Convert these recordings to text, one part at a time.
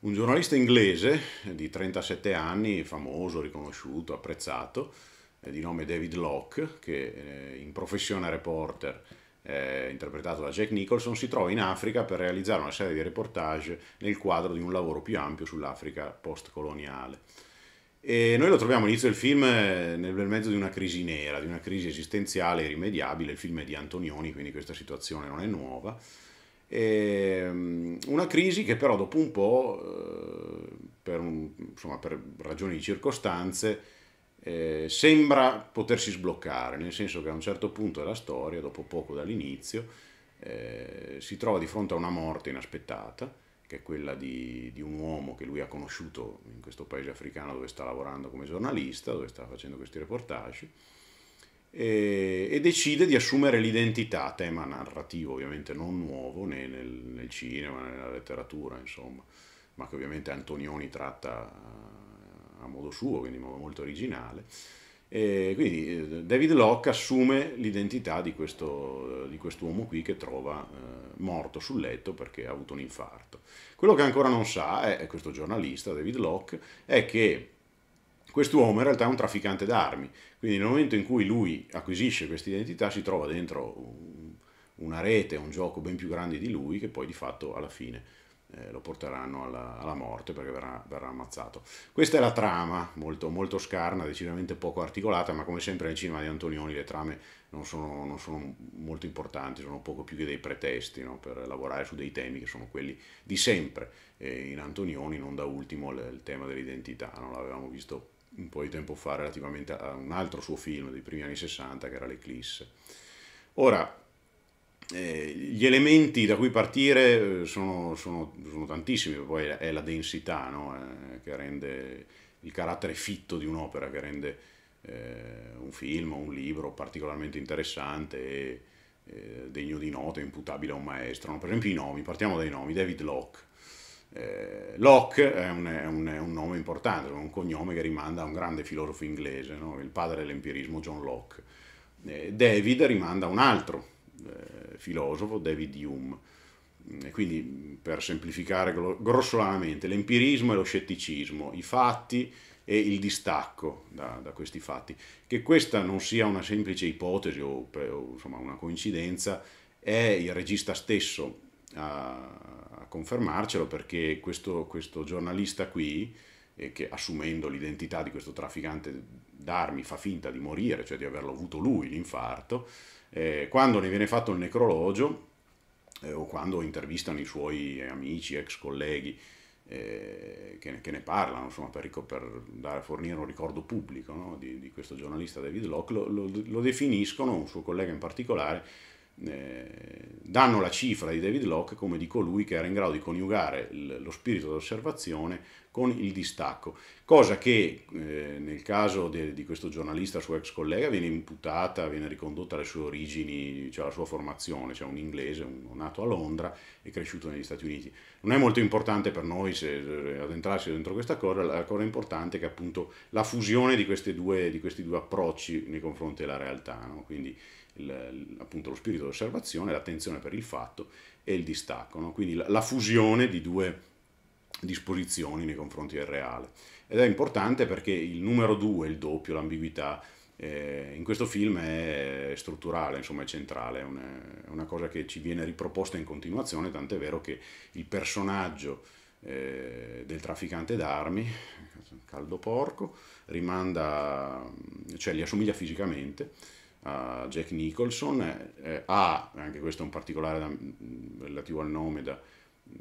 un giornalista inglese eh, di 37 anni, famoso, riconosciuto, apprezzato, eh, di nome David Locke, che eh, in professione reporter eh, interpretato da Jack Nicholson, si trova in Africa per realizzare una serie di reportage nel quadro di un lavoro più ampio sull'Africa postcoloniale. E noi lo troviamo all'inizio del film nel bel mezzo di una crisi nera, di una crisi esistenziale irrimediabile, il film è di Antonioni, quindi questa situazione non è nuova Ehm, una crisi che però dopo un po', eh, per, un, insomma, per ragioni di circostanze, eh, sembra potersi sbloccare, nel senso che a un certo punto della storia, dopo poco dall'inizio, eh, si trova di fronte a una morte inaspettata, che è quella di, di, un uomo che lui ha conosciuto in questo paese africano dove sta lavorando come giornalista, dove sta facendo questi reportage e, eh, e decide di assumere l'identità, tema narrativo ovviamente non nuovo né nel, nel cinema, né nella letteratura, insomma, ma che ovviamente Antonioni tratta eh, a modo suo, quindi in modo molto originale. E quindi eh, David Locke assume l'identità di, questo, di quest'uomo qui che trova eh, morto sul letto perché ha avuto un infarto. Quello che ancora non sa, è, è questo giornalista David Locke, è che quest'uomo in realtà è un trafficante d'armi quindi nel momento in cui lui acquisisce questa identità si trova dentro una rete, un gioco ben più grande di lui che poi di fatto alla fine eh, lo porteranno alla, alla morte perché verrà, verrà, ammazzato. Questa è la trama, molto, molto, scarna, decisamente poco articolata, ma come sempre nel cinema di Antonioni le trame non sono, non sono molto importanti, sono poco più che dei pretesti no, per lavorare su dei temi che sono quelli di sempre. Eh, in Antonioni, non da ultimo, il, il tema dell'identità, non l'avevamo visto prima un po' di tempo fa relativamente a un altro suo film dei primi anni 60 che era L'Eclisse. Ora, eh, gli elementi da cui partire eh, sono, sono, sono tantissimi, poi è la densità no? eh, che rende il carattere fitto di un'opera, che rende eh, un film o un libro particolarmente interessante e eh, degno di nota, imputabile a un maestro. No? Per esempio i nomi, partiamo dai nomi, David Locke eh, Locke è un, è, un, è un, nome importante, un cognome che rimanda a un grande filosofo inglese, no? il padre dell'empirismo John Locke. Eh, David rimanda a un altro eh, filosofo, David Hume. Mm, e quindi, per semplificare grossolanamente, l'empirismo e lo scetticismo, i fatti e il distacco da, da questi fatti. Che questa non sia una semplice ipotesi o, o insomma, una coincidenza è il regista stesso a, confermarcelo perché questo, questo giornalista qui, eh, che assumendo l'identità di questo trafficante d'armi fa finta di morire, cioè di averlo avuto lui l'infarto, eh, quando ne viene fatto il necrologio eh, o quando intervistano i suoi amici, ex colleghi, eh, che ne, che, ne parlano insomma, per, per dare, fornire un ricordo pubblico no, di, di, questo giornalista David Locke, lo, lo, lo definiscono, un suo collega in particolare, eh, danno la cifra di David Locke come di colui che era in grado di coniugare lo spirito dell'osservazione con il distacco, cosa che eh, nel caso de, di questo giornalista suo ex collega viene imputata, viene ricondotta alle sue origini, cioè alla sua formazione, cioè un inglese un, nato a Londra e cresciuto negli Stati Uniti. Non è molto importante per noi se, addentrarsi dentro questa cosa, la cosa importante è che appunto la fusione di, due, di questi due approcci nei confronti della realtà, no? quindi appunto lo spirito d'osservazione, l'attenzione per il fatto e il distacco, no? quindi la, la fusione di due disposizioni nei confronti del reale. Ed è importante perché il numero due, il doppio, l'ambiguità, eh, in questo film è strutturale, insomma è centrale, è una, è una, cosa che ci viene riproposta in continuazione, tant'è vero che il personaggio eh, del trafficante d'armi, caldo porco, rimanda, cioè gli assomiglia fisicamente, uh, Jack Nicholson, eh, ha, anche questo è un particolare da, mm, relativo al nome da,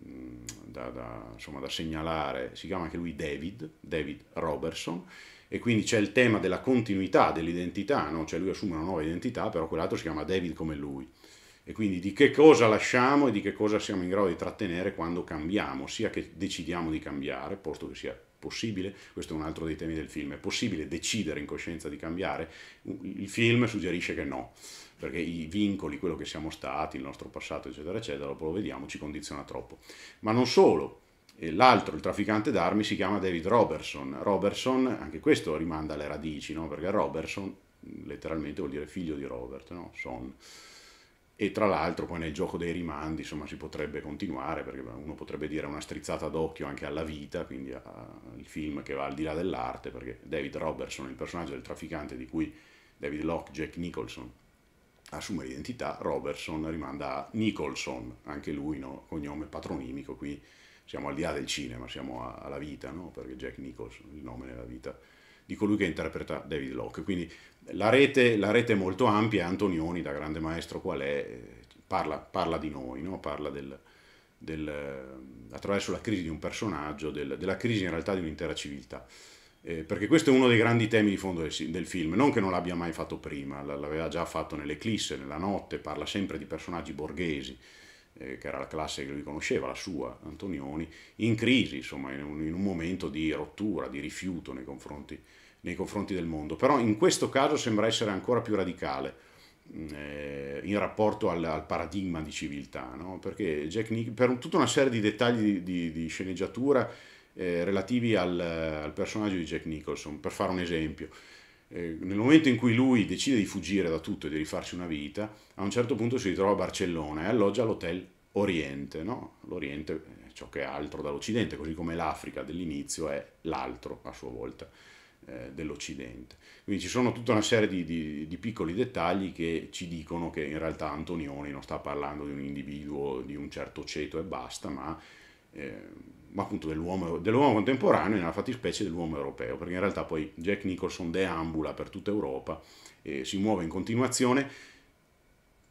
mm, da, da, insomma, da segnalare, si chiama anche lui David, David Robertson, e quindi c'è il tema della continuità dell'identità, no? cioè lui assume una nuova identità, però quell'altro si chiama David come lui. E quindi di che cosa lasciamo e di che cosa siamo in grado di trattenere quando cambiamo, sia che decidiamo di cambiare, posto che sia possibile, questo è un altro dei temi del film, è possibile decidere in coscienza di cambiare? Il film suggerisce che no, perché i vincoli, quello che siamo stati, il nostro passato, eccetera, eccetera, dopo lo vediamo, ci condiziona troppo. Ma non solo, l'altro, il trafficante d'armi, si chiama David Robertson. Robertson, anche questo rimanda alle radici, no? perché Robertson letteralmente vuol dire figlio di Robert, no? Son e tra l'altro poi nel gioco dei rimandi insomma si potrebbe continuare perché uno potrebbe dire una strizzata d'occhio anche alla vita quindi al film che va al di là dell'arte perché David Robertson il personaggio del trafficante di cui David Locke Jack Nicholson assume l'identità Robertson rimanda a Nicholson anche lui no? cognome patronimico qui siamo al di là del cinema siamo a, alla vita no? perché Jack Nicholson il nome nella vita di colui che interpreta David Locke quindi la rete, la rete, è molto ampia, Antonioni, da grande maestro qual è, parla, parla di noi, no? parla del, del, attraverso la crisi di un personaggio, del, della crisi in realtà di un'intera civiltà. Eh, perché questo è uno dei grandi temi di fondo del, del film, non che non l'abbia mai fatto prima, l'aveva già fatto nell'Eclisse, nella notte, parla sempre di personaggi borghesi, eh, che era la classe che lui conosceva, la sua, Antonioni, in crisi, insomma, in un, in un momento di rottura, di rifiuto nei confronti nei confronti del mondo, però in questo caso sembra essere ancora più radicale mm, eh, in rapporto al, al, paradigma di civiltà, no? perché Jack Nick, per tutta una serie di dettagli di, di, di sceneggiatura eh, relativi al, al, personaggio di Jack Nicholson, per fare un esempio, eh, nel momento in cui lui decide di fuggire da tutto e di rifarsi una vita, a un certo punto si ritrova a Barcellona e alloggia all'hotel Oriente, no? l'Oriente è ciò che è altro dall'Occidente, così come l'Africa dell'inizio è l'altro a sua volta eh, dell'Occidente. Quindi ci sono tutta una serie di, di, di, piccoli dettagli che ci dicono che in realtà Antonioni non sta parlando di un individuo di un certo ceto e basta, ma, eh, ma appunto dell'uomo, dell'uomo contemporaneo, nella fattispecie dell'uomo europeo, perché in realtà poi Jack Nicholson deambula per tutta Europa e si muove in continuazione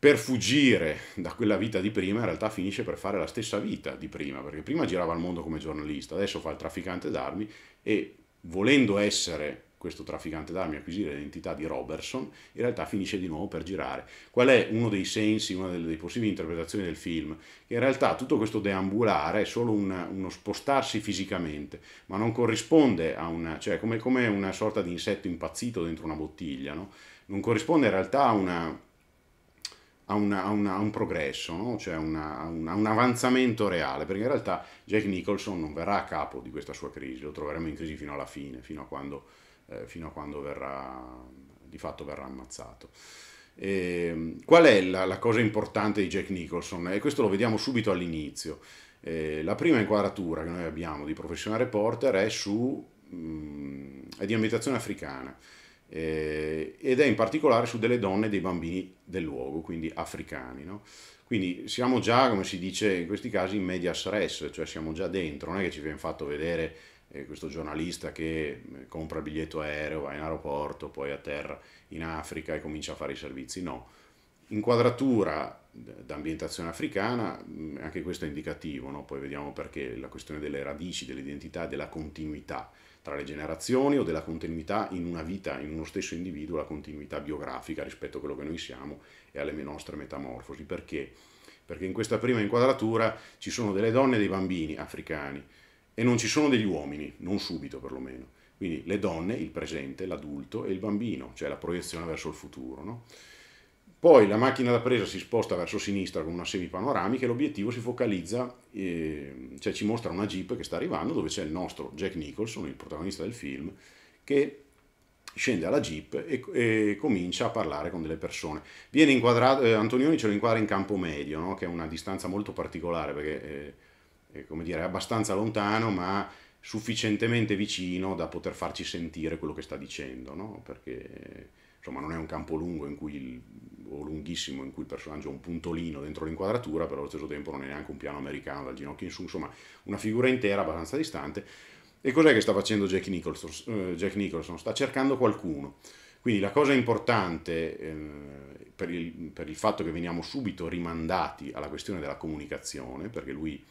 per fuggire da quella vita di prima, in realtà finisce per fare la stessa vita di prima, perché prima girava al mondo come giornalista, adesso fa il trafficante d'armi e volendo essere questo trafficante d'armi acquisire l'identità di Robertson, in realtà finisce di nuovo per girare. Qual è uno dei sensi, una delle possibili interpretazioni del film? Che in realtà tutto questo deambulare è solo una, uno spostarsi fisicamente, ma non corrisponde a una, cioè come, come una sorta di insetto impazzito dentro una bottiglia, no? non corrisponde in realtà a una, a, una, a, una, a un progresso, no? cioè una, a un avanzamento reale, perché in realtà Jack Nicholson non verrà a capo di questa sua crisi, lo troveremo in crisi fino alla fine, fino a quando, eh, fino a quando verrà, di fatto verrà ammazzato. E, ehm, qual è la, la, cosa importante di Jack Nicholson? E questo lo vediamo subito all'inizio. Eh, la prima inquadratura che noi abbiamo di professional reporter è, su, mh, mm, è di ambientazione africana eh, ed è in particolare su delle donne e dei bambini del luogo, quindi africani. No? Quindi siamo già, come si dice in questi casi, in media stress, cioè siamo già dentro, non è che ci viene fatto vedere eh, questo giornalista che eh, compra il biglietto aereo, va in aeroporto, poi a terra in Africa e comincia a fare i servizi, no. Inquadratura d'ambientazione africana, mm, anche questo è indicativo, no? poi vediamo perché la questione delle radici, dell'identità, della continuità tra le generazioni o della continuità in una vita, in uno stesso individuo, la continuità biografica rispetto a quello che noi siamo e alle nostre metamorfosi. Perché? Perché in questa prima inquadratura ci sono delle donne e dei bambini africani e non ci sono degli uomini, non subito perlomeno. Quindi le donne, il presente, l'adulto e il bambino, cioè la proiezione verso il futuro. No? Poi la macchina da presa si sposta verso sinistra con una semipanoramica e l'obiettivo si focalizza, eh, cioè ci mostra una jeep che sta arrivando dove c'è il nostro Jack Nicholson, il protagonista del film, che scende alla jeep e, e comincia a parlare con delle persone. Viene inquadrato, eh, Antonioni ce lo inquadra in campo medio, no? che è una distanza molto particolare perché eh, è, dire, è abbastanza lontano ma sufficientemente vicino da poter farci sentire quello che sta dicendo, no? perché insomma certo, non è un campo lungo in cui il, o lunghissimo in cui il personaggio ha un puntolino dentro l'inquadratura, però allo stesso tempo non è neanche un piano americano dal ginocchio in su, insomma una figura intera abbastanza distante. E cos'è che sta facendo Jack Nicholson? Eh, Jack Nicholson sta cercando qualcuno. Quindi la cosa importante eh, per, il, per il fatto che veniamo subito rimandati alla questione della comunicazione, perché lui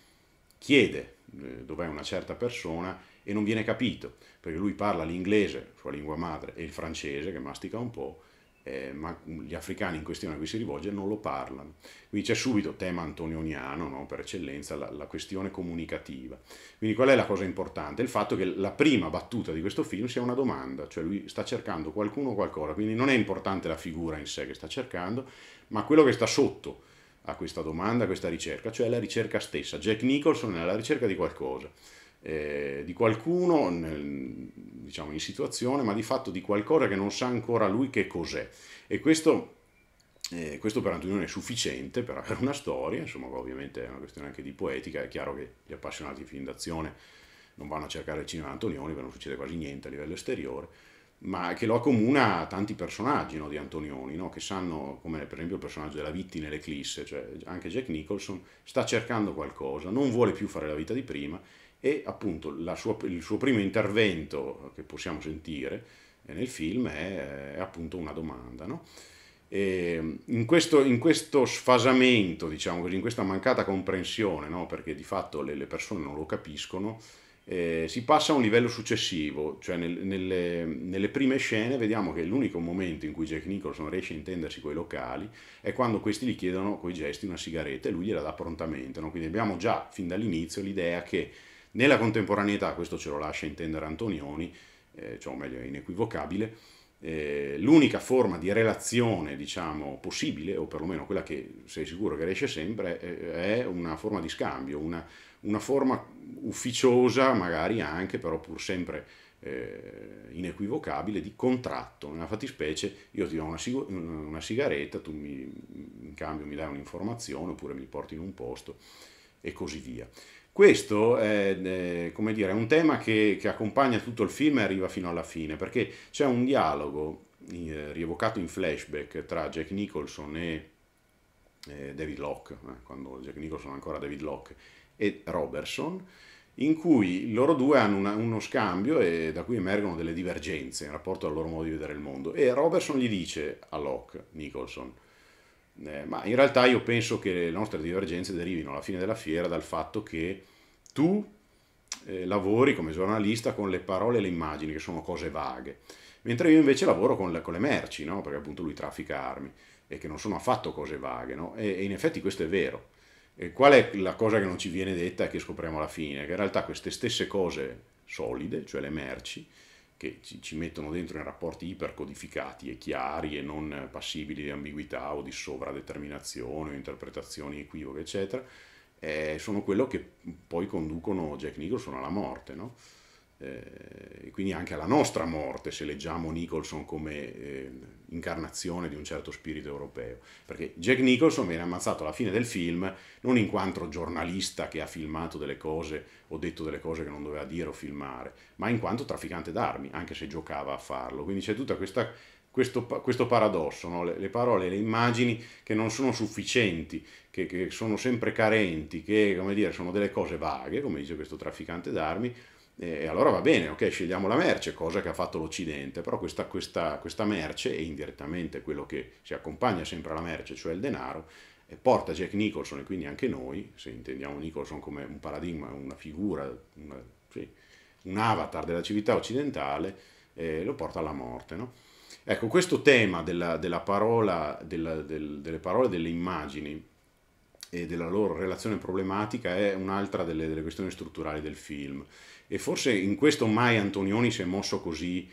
chiede eh, dov'è una certa persona e non viene capito, perché lui parla l'inglese, sua lingua madre, e il francese, che mastica un po', eh, ma gli africani in questione a cui si rivolge non lo parlano. Quindi c'è subito tema antonioniano, no? per eccellenza, la, la questione comunicativa. Quindi qual è la cosa importante? Il fatto che la prima battuta di questo film sia una domanda, cioè lui sta cercando qualcuno o qualcosa, quindi non è importante la figura in sé che sta cercando, ma quello che sta sotto a questa domanda, a questa ricerca, cioè la ricerca stessa. Jack Nicholson è alla ricerca di qualcosa eh, di qualcuno nel, diciamo in situazione, ma di fatto di qualcosa che non sa ancora lui che cos'è. E questo, eh, questo per Antonioni è sufficiente per avere una storia, insomma ovviamente è una questione anche di poetica, è chiaro che gli appassionati di film d'azione non vanno a cercare il cinema di Antonioni, perché non succede quasi niente a livello esteriore, ma che lo accomuna a tanti personaggi no, di Antonioni, no, che sanno, come per esempio il personaggio della Vitti nell'Eclisse, cioè anche Jack Nicholson sta cercando qualcosa, non vuole più fare la vita di prima e appunto sua, il suo primo intervento che possiamo sentire eh, nel film è, è eh, appunto una domanda. No? Ehm, in questo, in, questo, sfasamento, diciamo così, in questa mancata comprensione, no? perché di fatto le, le, persone non lo capiscono, eh, si passa a un livello successivo, cioè nel, nelle, nelle, prime scene vediamo che l'unico momento in cui Jack Nicholson riesce a intendersi con i locali è quando questi gli chiedono coi gesti una sigaretta e lui gliela dà prontamente, no? quindi abbiamo già fin dall'inizio l'idea che nella contemporaneità, questo ce lo lascia intendere Antonioni, eh, cioè, o meglio è inequivocabile, eh, l'unica forma di relazione diciamo, possibile, o perlomeno quella che sei sicuro che riesce sempre, è una forma di scambio, una, una forma ufficiosa magari anche, però pur sempre eh, inequivocabile, di contratto. Nella fattispecie io ti do una, sig- una sigaretta, tu mi, in cambio mi dai un'informazione oppure mi porti in un posto e così via. Questo è, come dire, un tema che, che accompagna tutto il film e arriva fino alla fine, perché c'è un dialogo eh, rievocato in flashback tra Jack Nicholson e David Locke, eh, quando Jack Nicholson è ancora David Locke, e Robertson, in cui loro due hanno una, uno scambio e da cui emergono delle divergenze in rapporto al loro modo di vedere il mondo. E Robertson gli dice a Locke, Nicholson, eh, ma in realtà io penso che le nostre divergenze derivino alla fine della fiera dal fatto che tu eh, lavori come giornalista con le parole e le immagini, che sono cose vaghe, mentre io invece lavoro con le, con le merci, no? perché appunto lui traffica armi, e che non sono affatto cose vaghe, no? e, e, in effetti questo è vero. E qual è la cosa che non ci viene detta e che scopriamo alla fine? Che in realtà queste stesse cose solide, cioè le merci, che ci, ci mettono dentro in rapporti ipercodificati e chiari e non passibili di ambiguità o di sovradeterminazione o interpretazioni equivoche, eccetera, eh, sono quello che poi conducono Jack Nicholson alla morte, no? eh, quindi anche alla nostra morte, se leggiamo Nicholson come eh, incarnazione di un certo spirito europeo, perché Jack Nicholson viene ammazzato alla fine del film non in quanto giornalista che ha filmato delle cose o detto delle cose che non doveva dire o filmare, ma in quanto trafficante d'armi, anche se giocava a farlo. Quindi c'è tutto questo, questo, paradosso, no? le, le, parole, le immagini che non sono sufficienti, che, che sono sempre carenti, che dire, sono delle cose vaghe, come dice questo trafficante d'armi, e allora va bene, ok, scegliamo la merce, cosa che ha fatto l'Occidente, però questa, questa, questa merce e indirettamente quello che si accompagna sempre alla merce, cioè il denaro, eh, porta Jack Nicholson e quindi anche noi, se intendiamo Nicholson come un paradigma, una figura, una, sì, un avatar della civiltà occidentale, eh, lo porta alla morte. No? Ecco, questo tema della, della parola, della, del, delle parole, delle immagini, e della loro relazione problematica è un'altra delle, delle, questioni strutturali del film. E forse in questo mai Antonioni si è mosso così,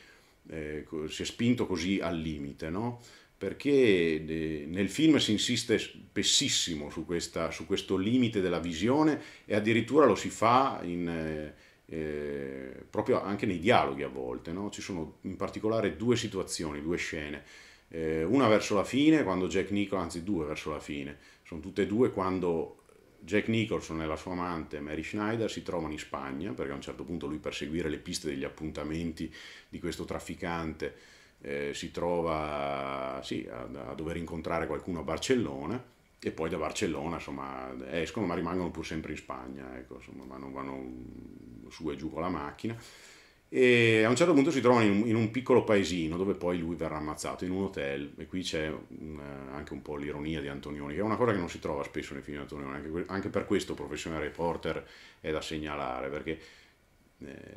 eh, si è spinto così al limite, no? perché nel film si insiste spessissimo su, questa, su, questo limite della visione e addirittura lo si fa in, eh, eh, proprio anche nei dialoghi a volte. No? Ci sono in particolare due situazioni, due scene, eh, una verso la fine, quando Jack Nicholson, anzi due verso la fine, sono tutte e due quando Jack Nicholson e la sua amante Mary Schneider si trovano in Spagna, perché a un certo punto lui per seguire le piste degli appuntamenti di questo trafficante eh, si trova sì, a, a, dover incontrare qualcuno a Barcellona e poi da Barcellona insomma, escono ma rimangono pur sempre in Spagna, ecco, insomma, vanno, vanno su e giù con la macchina e a un certo punto si trovano in, in, un piccolo paesino dove poi lui verrà ammazzato in un hotel e qui c'è un, mm, eh, anche un po' l'ironia di Antonioni che è una cosa che non si trova spesso nei film di Antonioni anche, anche per questo professionale Reporter è da segnalare perché eh,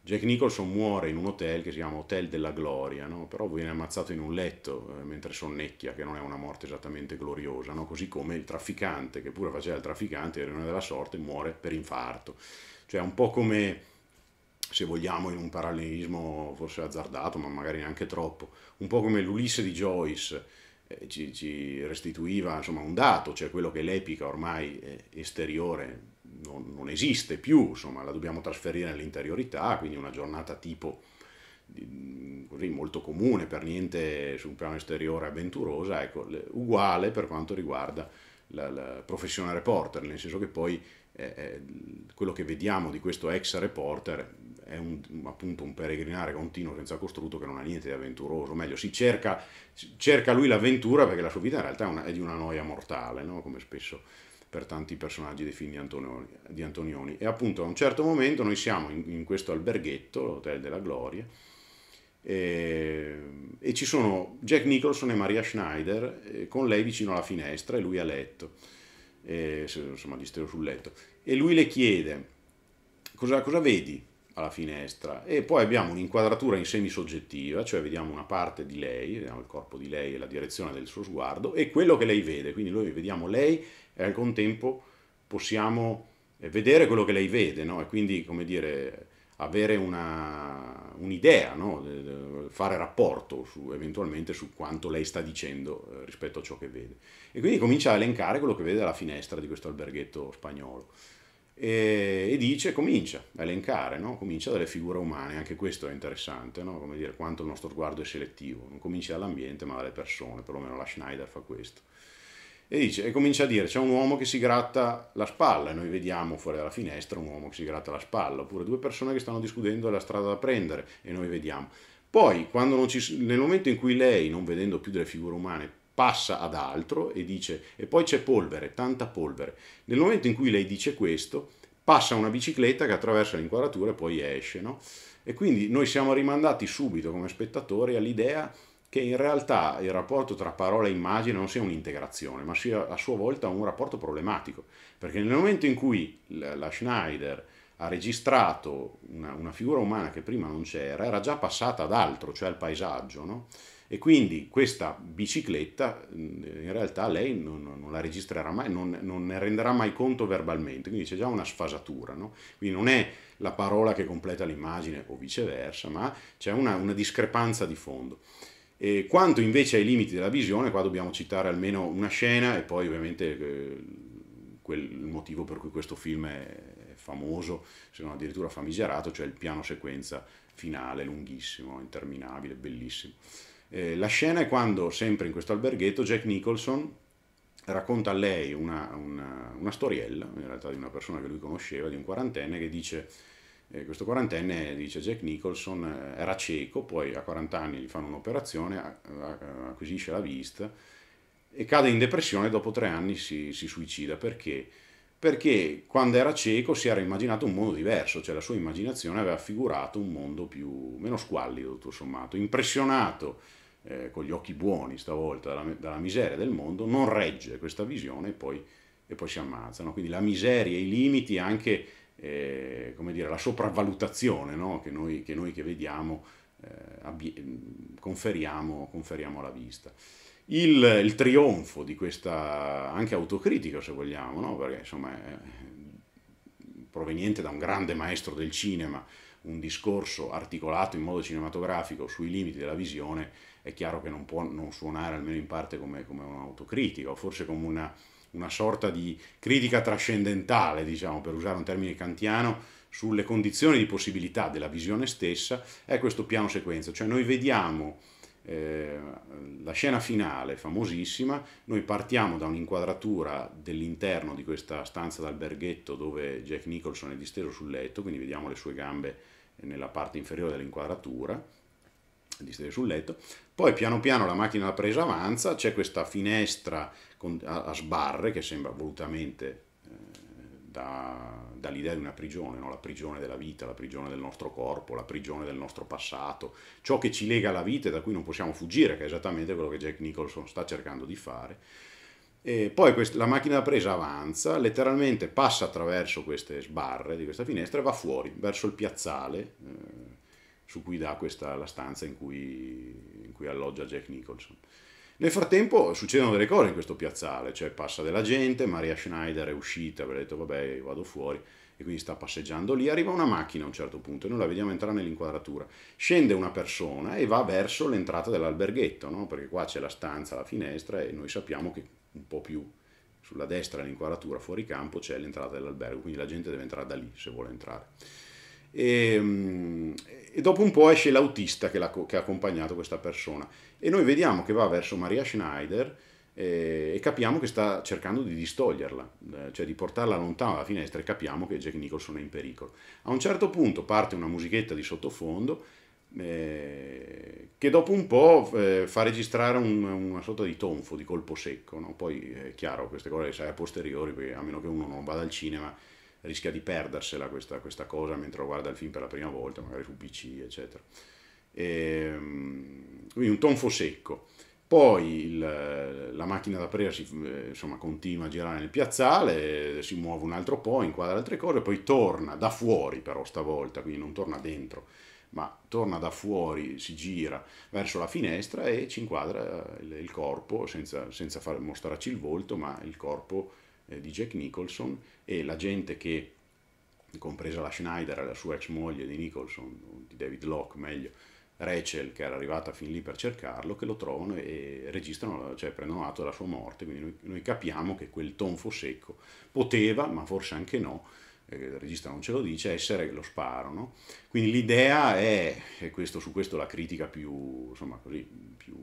Jack Nicholson muore in un hotel che si chiama Hotel della Gloria no? però viene ammazzato in un letto eh, mentre sonnecchia che non è una morte esattamente gloriosa no? così come il trafficante che pure faceva il trafficante era una della sorte muore per infarto cioè un po' come se vogliamo in un parallelismo forse azzardato, ma magari neanche troppo, un po' come l'Ulisse di Joyce eh, ci, ci, restituiva insomma, un dato, cioè quello che l'epica ormai eh, esteriore non, non, esiste più, insomma, la dobbiamo trasferire nell'interiorità, quindi una giornata tipo mm, così molto comune, per niente su un piano esteriore avventurosa, ecco, uguale per quanto riguarda la, la professione reporter, nel senso che poi eh, eh, quello che vediamo di questo ex reporter è un, appunto un peregrinare continuo senza costrutto che non ha niente di avventuroso, meglio si cerca, cerca lui l'avventura perché la sua vita in realtà è, una, è di una noia mortale, no? come spesso per tanti personaggi dei film di Antonioni, di Antonioni. E appunto a un certo momento noi siamo in, in questo alberghetto, l'Hotel della Gloria, e, ehm, e, ci sono Jack Nicholson e Maria Schneider eh, con lei vicino alla finestra e lui a letto, eh, e, insomma gli stero sul letto. E lui le chiede cosa, cosa vedi alla finestra e poi abbiamo un'inquadratura in semisoggettiva, cioè vediamo una parte di lei, vediamo il corpo di lei e la direzione del suo sguardo e quello che lei vede, quindi noi vediamo lei e al contempo possiamo eh, vedere quello che lei vede, no? e quindi come dire avere una, un'idea, no? fare rapporto su, eventualmente su quanto lei sta dicendo eh, rispetto a ciò che vede. E quindi comincia a elencare quello che vede dalla finestra di questo alberghetto spagnolo. E, e dice, comincia a elencare, no? comincia dalle figure umane, anche questo è interessante, no? come dire, quanto il nostro sguardo è selettivo, non comincia dall'ambiente ma dalle persone, perlomeno la Schneider fa questo e, dice, e comincia a dire c'è un uomo che si gratta la spalla e noi vediamo fuori dalla finestra un uomo che si gratta la spalla oppure due persone che stanno discutendo della strada da prendere e noi vediamo. Poi ci, nel momento in cui lei, non vedendo più delle figure umane, passa ad altro e dice e poi c'è polvere, tanta polvere, nel momento in cui lei dice questo passa una bicicletta che attraversa l'inquadratura e poi esce. No? E quindi noi siamo rimandati subito come spettatori all'idea che in realtà il rapporto tra parola e immagine non sia un'integrazione, ma sia a sua volta un rapporto problematico, perché nel momento in cui la Schneider ha registrato una, una figura umana che prima non c'era, era già passata ad altro, cioè al paesaggio, no? e quindi questa bicicletta in realtà lei non, non la registrerà mai, non, non, ne renderà mai conto verbalmente, quindi c'è già una sfasatura, no? quindi non è la parola che completa l'immagine o viceversa, ma c'è una, una discrepanza di fondo. E quanto invece ai limiti della visione, qua dobbiamo citare almeno una scena e poi ovviamente eh, quel motivo per cui questo film è famoso, se non addirittura famigerato, cioè il piano sequenza finale lunghissimo, interminabile, bellissimo. Eh, la scena è quando, sempre in questo alberghetto, Jack Nicholson racconta a lei una, una, una storiella, in realtà di una persona che lui conosceva, di un quarantenne, che dice eh, questo quarantenne dice Jack Nicholson eh, era cieco, poi a 40 anni gli fanno un'operazione, acquisisce la vista e cade in depressione dopo tre anni si, si suicida. Perché? Perché quando era cieco si era immaginato un mondo diverso, cioè la sua immaginazione aveva figurato un mondo più, meno squallido tutto sommato, impressionato eh, con gli occhi buoni stavolta dalla, dalla, miseria del mondo, non regge questa visione e poi, e poi si ammazzano. Quindi la miseria, i limiti anche eh, come dire, la sopravvalutazione no? che, noi, che, noi, che vediamo eh, conferiamo, conferiamo, alla vista. Il, il, trionfo di questa anche autocritica, se vogliamo, no? perché insomma è proveniente da un grande maestro del cinema, un discorso articolato in modo cinematografico sui limiti della visione, è chiaro che non può non suonare almeno in parte come, come un'autocritica o forse come una una sorta di critica trascendentale, diciamo, per usare un termine kantiano, sulle condizioni di possibilità della visione stessa, è questo piano sequenza, cioè noi vediamo eh, la scena finale, famosissima, noi partiamo da un'inquadratura dell'interno di questa stanza d'alberghetto dove Jack Nicholson è disteso sul letto, quindi vediamo le sue gambe nella parte inferiore dell'inquadratura, disteso sul letto, poi piano piano la macchina da presa avanza, c'è questa finestra con, a, a, sbarre che sembra volutamente eh, da, dall'idea di una prigione, no? la prigione della vita, la prigione del nostro corpo, la prigione del nostro passato, ciò che ci lega alla vita e da cui non possiamo fuggire, che è esattamente quello che Jack Nicholson sta cercando di fare. E poi questa, la macchina da presa avanza, letteralmente passa attraverso queste sbarre di questa finestra e va fuori, verso il piazzale. Eh, su cui dà questa, la stanza in cui, in cui alloggia Jack Nicholson. Nel frattempo succedono delle cose in questo piazzale, cioè passa della gente, Maria Schneider è uscita, aveva detto vabbè vado fuori e quindi sta passeggiando lì, arriva una macchina a un certo punto e noi la vediamo entrare nell'inquadratura, scende una persona e va verso l'entrata dell'alberghetto, no? perché qua c'è la stanza, la finestra e noi sappiamo che un po' più sulla destra nell'inquadratura fuori campo c'è l'entrata dell'albergo, quindi la gente deve entrare da lì se vuole entrare. E, ehm, e dopo un po' esce l'autista che, che, ha accompagnato questa persona e noi vediamo che va verso Maria Schneider eh, e capiamo che sta cercando di distoglierla, eh, cioè di portarla lontano dalla finestra e capiamo che Jack Nicholson è in pericolo. A un certo punto parte una musichetta di sottofondo eh, che dopo un po' eh, fa registrare un, una sorta di tonfo, di colpo secco, no? poi è chiaro queste cose le sai a posteriori, a meno che uno non vada al cinema rischia di perdersela questa, questa cosa mentre guarda il film per la prima volta, magari su PC, eccetera. E, ehm, quindi un tonfo secco. Poi il, la macchina da presa si, eh, insomma, continua a girare nel piazzale, si muove un altro po', inquadra altre cose, poi torna da fuori però stavolta, quindi non torna dentro, ma torna da fuori, si gira verso la finestra e ci inquadra il, il corpo, senza, senza far, mostrarci il volto, ma il corpo eh, di Jack Nicholson e la gente che, compresa la Schneider e la sua ex moglie di Nicholson, di David Locke meglio, Rachel che era arrivata fin lì per cercarlo, che lo trovano e registrano, cioè prendono atto della sua morte, quindi noi, noi capiamo che quel tonfo secco poteva, ma forse anche no, eh, il regista non ce lo dice, essere lo sparo. No? Quindi l'idea è, e questo, su questo la critica più, insomma, così, più,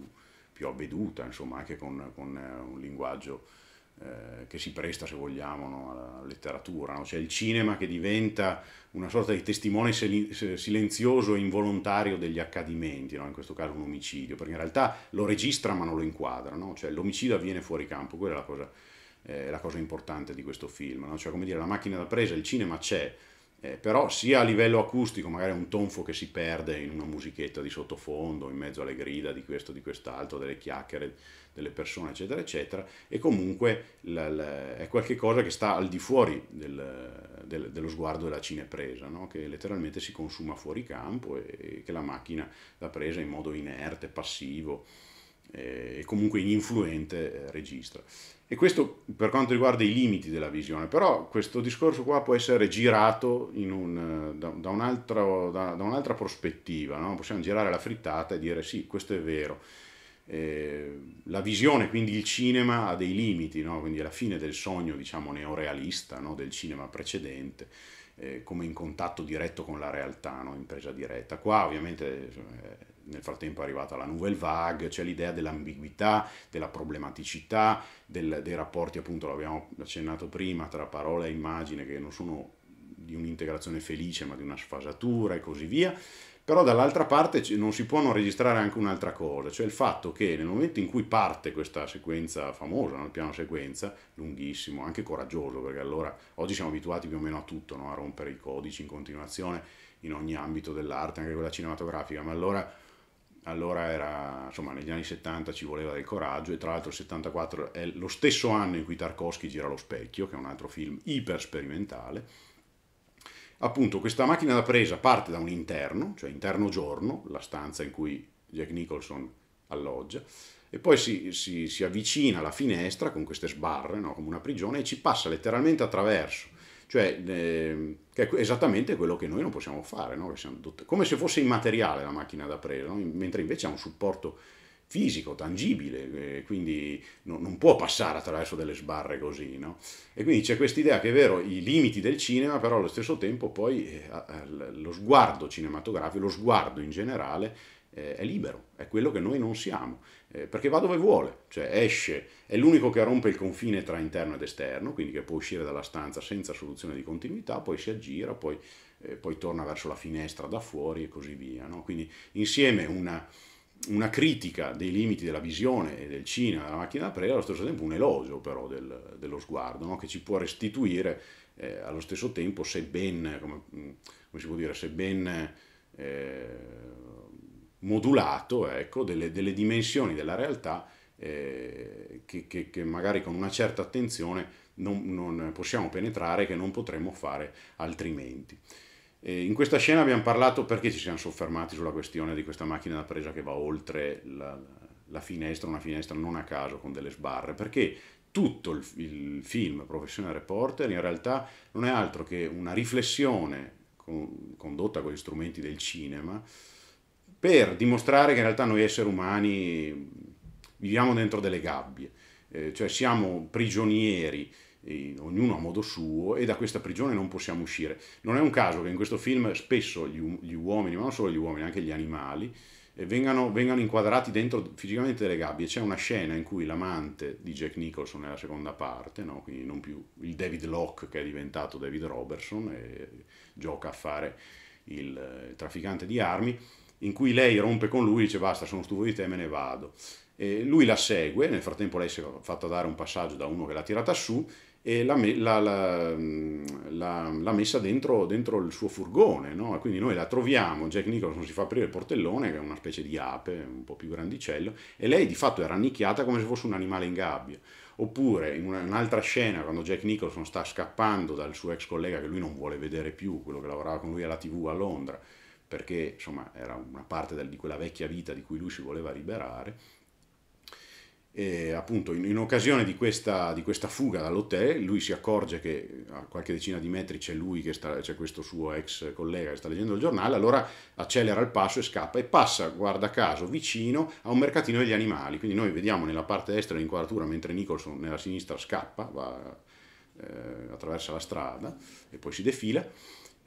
più avveduta, insomma, anche con, con eh, un linguaggio eh, che si presta, se vogliamo, no, alla letteratura, no? cioè il cinema che diventa una sorta di testimone silenzioso e involontario degli accadimenti, no? in questo caso un omicidio, perché in realtà lo registra ma non lo inquadra, cioè l'omicidio avviene fuori campo, quella è la cosa, eh, la cosa importante di questo film, cioè come dire la macchina da presa, il cinema c'è, eh, però sia a livello acustico, magari un tonfo che si perde in una musichetta di sottofondo, in mezzo alle grida di questo, di quest'altro, delle chiacchiere delle persone, eccetera, eccetera, e comunque la, la, è qualcosa che sta al di fuori del, del, dello sguardo della cinepresa, no? che letteralmente si consuma fuori campo e, e che la macchina l'ha presa in modo inerte, passivo. Eh, e comunque in influente eh, registra. E questo per quanto riguarda i limiti della visione, però questo discorso qua può essere girato un, eh, da, da, un altro, da, da, un'altra prospettiva, no? possiamo girare la frittata e dire sì, questo è vero. Eh, la visione, quindi il cinema, ha dei limiti, no? quindi è la fine del sogno diciamo neorealista no? del cinema precedente, eh, come in contatto diretto con la realtà, in presa diretta. Qua ovviamente... Eh, nel frattempo è arrivata la Nouvelle Vague, c'è l'idea dell'ambiguità, della problematicità, del, dei rapporti, appunto l'abbiamo accennato prima, tra parola e immagine che non sono di un'integrazione felice ma di una sfasatura e così via. Però dall'altra parte non si può non registrare anche un'altra cosa, cioè il fatto che nel momento in cui parte questa sequenza famosa, no? il piano sequenza, lunghissimo, anche coraggioso, perché allora oggi siamo abituati più o meno a tutto, no? a rompere i codici in continuazione in ogni ambito dell'arte, anche quella cinematografica, ma allora allora era, insomma, negli anni 70 ci voleva del coraggio e tra l'altro il 74 è lo stesso anno in cui Tarkovsky gira Lo Specchio, che è un altro film iper sperimentale. Appunto, questa macchina da presa parte da un interno, cioè interno giorno, la stanza in cui Jack Nicholson alloggia, e poi si, si, si avvicina alla finestra con queste sbarre, no? come una prigione, e ci passa letteralmente attraverso cioè, eh, che è esattamente quello che noi non possiamo fare, no? come se fosse immateriale la macchina da presa, no? mentre invece ha un supporto fisico, tangibile, eh, quindi no, non può passare attraverso delle sbarre così. No? E quindi c'è quest'idea che è vero, i limiti del cinema, però allo stesso tempo poi eh, lo sguardo cinematografico, lo sguardo in generale eh, è libero, è quello che noi non siamo eh, perché va dove vuole, cioè esce, è l'unico che rompe il confine tra interno ed esterno, quindi che può uscire dalla stanza senza soluzione di continuità, poi si aggira, poi, eh, poi torna verso la finestra da fuori e così via. No? Quindi insieme una, una, critica dei limiti della visione e del cinema, della macchina da preda, allo stesso tempo un elogio però del, dello sguardo, no? che ci può restituire eh, allo stesso tempo, sebbene, come, come si può dire, se ben eh, modulato ecco, delle, delle dimensioni della realtà eh, che, che, che, magari con una certa attenzione non, non possiamo penetrare, che non potremmo fare altrimenti. Eh, in questa scena abbiamo parlato perché ci siamo soffermati sulla questione di questa macchina da presa che va oltre la, la finestra, una finestra non a caso con delle sbarre, perché tutto il, il film Professional Reporter in realtà non è altro che una riflessione con, condotta con gli strumenti del cinema per dimostrare che in realtà noi esseri umani viviamo dentro delle gabbie, eh, cioè siamo prigionieri, eh, ognuno a modo suo, e da questa prigione non possiamo uscire. Non è un caso che in questo film spesso gli, gli uomini, ma non solo gli uomini, anche gli animali, eh, vengano, vengano, inquadrati dentro fisicamente delle gabbie. C'è una scena in cui l'amante di Jack Nicholson nella seconda parte, no? quindi non più il David Locke che è diventato David Robertson e gioca a fare il eh, trafficante di armi, in cui lei rompe con lui e dice basta, sono stufo di te, me ne vado. E lui la segue, nel frattempo lei si è fatta dare un passaggio da uno che l'ha tirata su e l'ha, me, messa dentro, dentro, il suo furgone, no? quindi noi la troviamo, Jack Nicholson si fa aprire il portellone, che è una specie di ape, un po' più grandicello, e lei di fatto è rannicchiata come se fosse un animale in gabbia. Oppure in un'altra scena, quando Jack Nicholson sta scappando dal suo ex collega che lui non vuole vedere più, quello che lavorava con lui alla TV a Londra, perché insomma era una parte del, di quella vecchia vita di cui lui si voleva liberare. E appunto in, in occasione di questa, di questa, fuga dall'hotel lui si accorge che eh, a qualche decina di metri c'è lui, sta, c'è questo suo ex collega che sta leggendo il giornale, allora accelera il passo e scappa e passa, guarda caso, vicino a un mercatino degli animali. Quindi noi vediamo nella parte destra l'inquadratura mentre Nicholson nella sinistra scappa, va, eh, attraversa la strada e poi si defila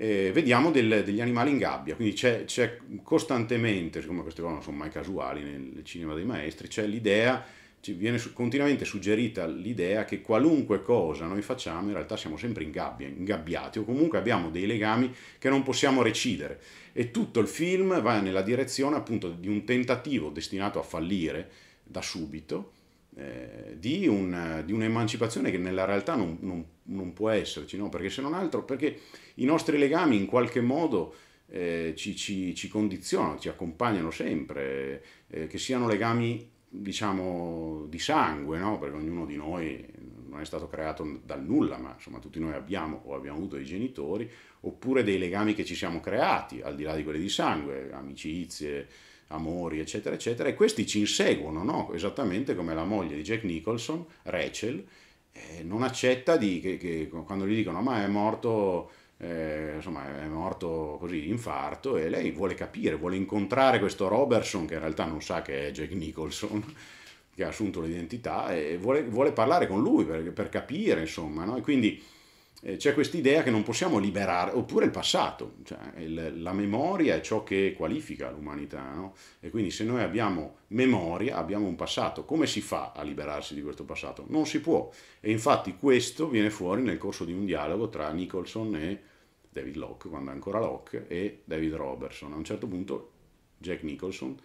eh, vediamo del, degli animali in gabbia, quindi c'è, c'è costantemente, siccome queste cose non sono mai casuali nel cinema dei maestri, c'è l'idea, ci viene continuamente suggerita l'idea che qualunque cosa noi facciamo in realtà siamo sempre in gabbia, ingabbiati o comunque abbiamo dei legami che non possiamo recidere e tutto il film va nella direzione appunto di un tentativo destinato a fallire da subito eh, di, un, di, un'emancipazione che nella realtà non, non, non può esserci, no? perché se non altro perché i nostri legami in qualche modo eh, ci, ci, ci, condizionano, ci accompagnano sempre, eh, che siano legami diciamo di sangue, no? perché ognuno di noi non è stato creato dal nulla, ma insomma tutti noi abbiamo o abbiamo avuto dei genitori, oppure dei legami che ci siamo creati, al di là di quelli di sangue, amicizie, amori, eccetera, eccetera, e questi ci inseguono, no? esattamente come la moglie di Jack Nicholson, Rachel, eh, non accetta di, che, che, quando gli dicono ah, ma è morto, eh, insomma, è morto così, infarto, e lei vuole capire, vuole incontrare questo Robertson, che in realtà non sa che è Jack Nicholson, che ha assunto l'identità, e vuole, vuole parlare con lui per, per capire, insomma, no? e quindi eh, c'è questa idea che non possiamo liberare, oppure il passato, cioè il, la memoria è ciò che qualifica l'umanità, no? e quindi se noi abbiamo memoria abbiamo un passato, come si fa a liberarsi di questo passato? Non si può, e infatti questo viene fuori nel corso di un dialogo tra Nicholson e David Locke, quando è ancora Locke, e David Robertson, a un certo punto Jack Nicholson,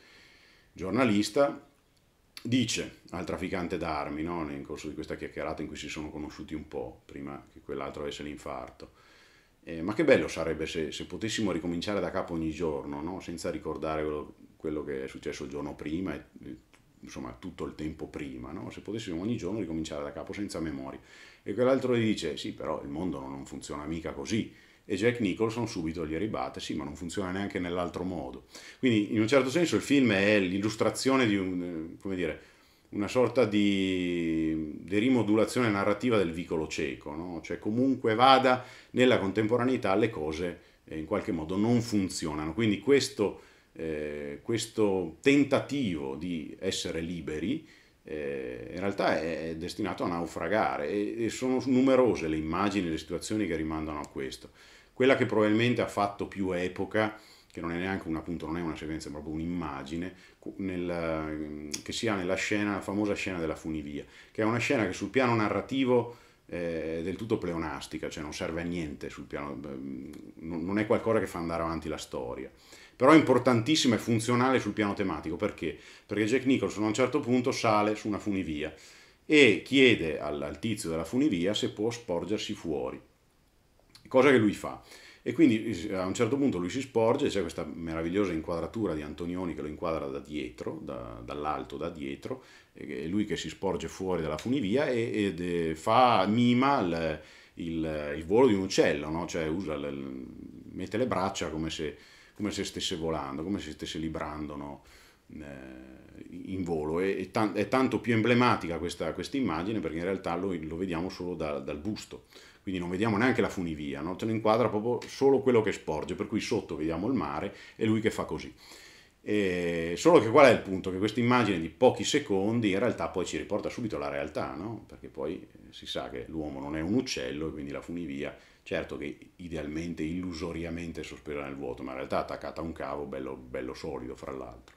giornalista, dice al trafficante d'armi no? nel corso di questa chiacchierata in cui si sono conosciuti un po' prima che quell'altro avesse l'infarto. Eh, ma che bello sarebbe se, se, potessimo ricominciare da capo ogni giorno, no? senza ricordare quello, quello, che è successo il giorno prima e eh, insomma tutto il tempo prima, no? se potessimo ogni giorno ricominciare da capo senza memoria. E quell'altro gli dice, sì però il mondo non funziona mica così, e Jack Nicholson subito gli ribatte, sì, ma non funziona neanche nell'altro modo. Quindi in un certo senso il film è l'illustrazione di un, eh, dire, una sorta di rimodulazione narrativa del vicolo cieco, no? cioè comunque vada nella contemporaneità le cose eh, in qualche modo non funzionano. Quindi questo, eh, questo tentativo di essere liberi eh, in realtà è destinato a naufragare e, e sono numerose le immagini, le situazioni che rimandano a questo. Quella che probabilmente ha fatto più epoca, che non è neanche un appunto, non è una sequenza, è proprio un'immagine, nel, ehm, che si ha nella scena, la famosa scena della funivia, che è una scena che sul piano narrativo eh, è del tutto pleonastica, cioè non serve a niente sul piano, non è qualcosa che fa andare avanti la storia però è importantissima e funzionale sul piano tematico perché? Perché Jack Nicholson a un certo punto sale su una funivia e chiede al, al tizio della funivia se può sporgersi fuori cosa che lui fa. E quindi eh, a un certo punto lui si sporge, c'è questa meravigliosa inquadratura di Antonioni che lo inquadra da dietro, da, dall'alto, da dietro, e lui che si sporge fuori dalla funivia e, ed, e eh, fa, mima il, il, il, volo di un uccello, no? cioè usa, il, mette le braccia come se, come se, stesse volando, come se stesse librando no? Eh, in volo. E, è, tan, è tanto più emblematica questa, questa immagine perché in realtà lo, lo vediamo solo da, dal busto quindi non vediamo neanche la funivia, no? te lo inquadra proprio solo quello che sporge, per cui sotto vediamo il mare e lui che fa così. E solo che qual è il punto? Che questa immagine di pochi secondi in realtà poi ci riporta subito alla realtà, no? perché poi eh, si sa che l'uomo non è un uccello e quindi la funivia, certo che idealmente, illusoriamente è sospesa nel vuoto, ma in realtà è attaccata a un cavo bello, bello solido fra l'altro.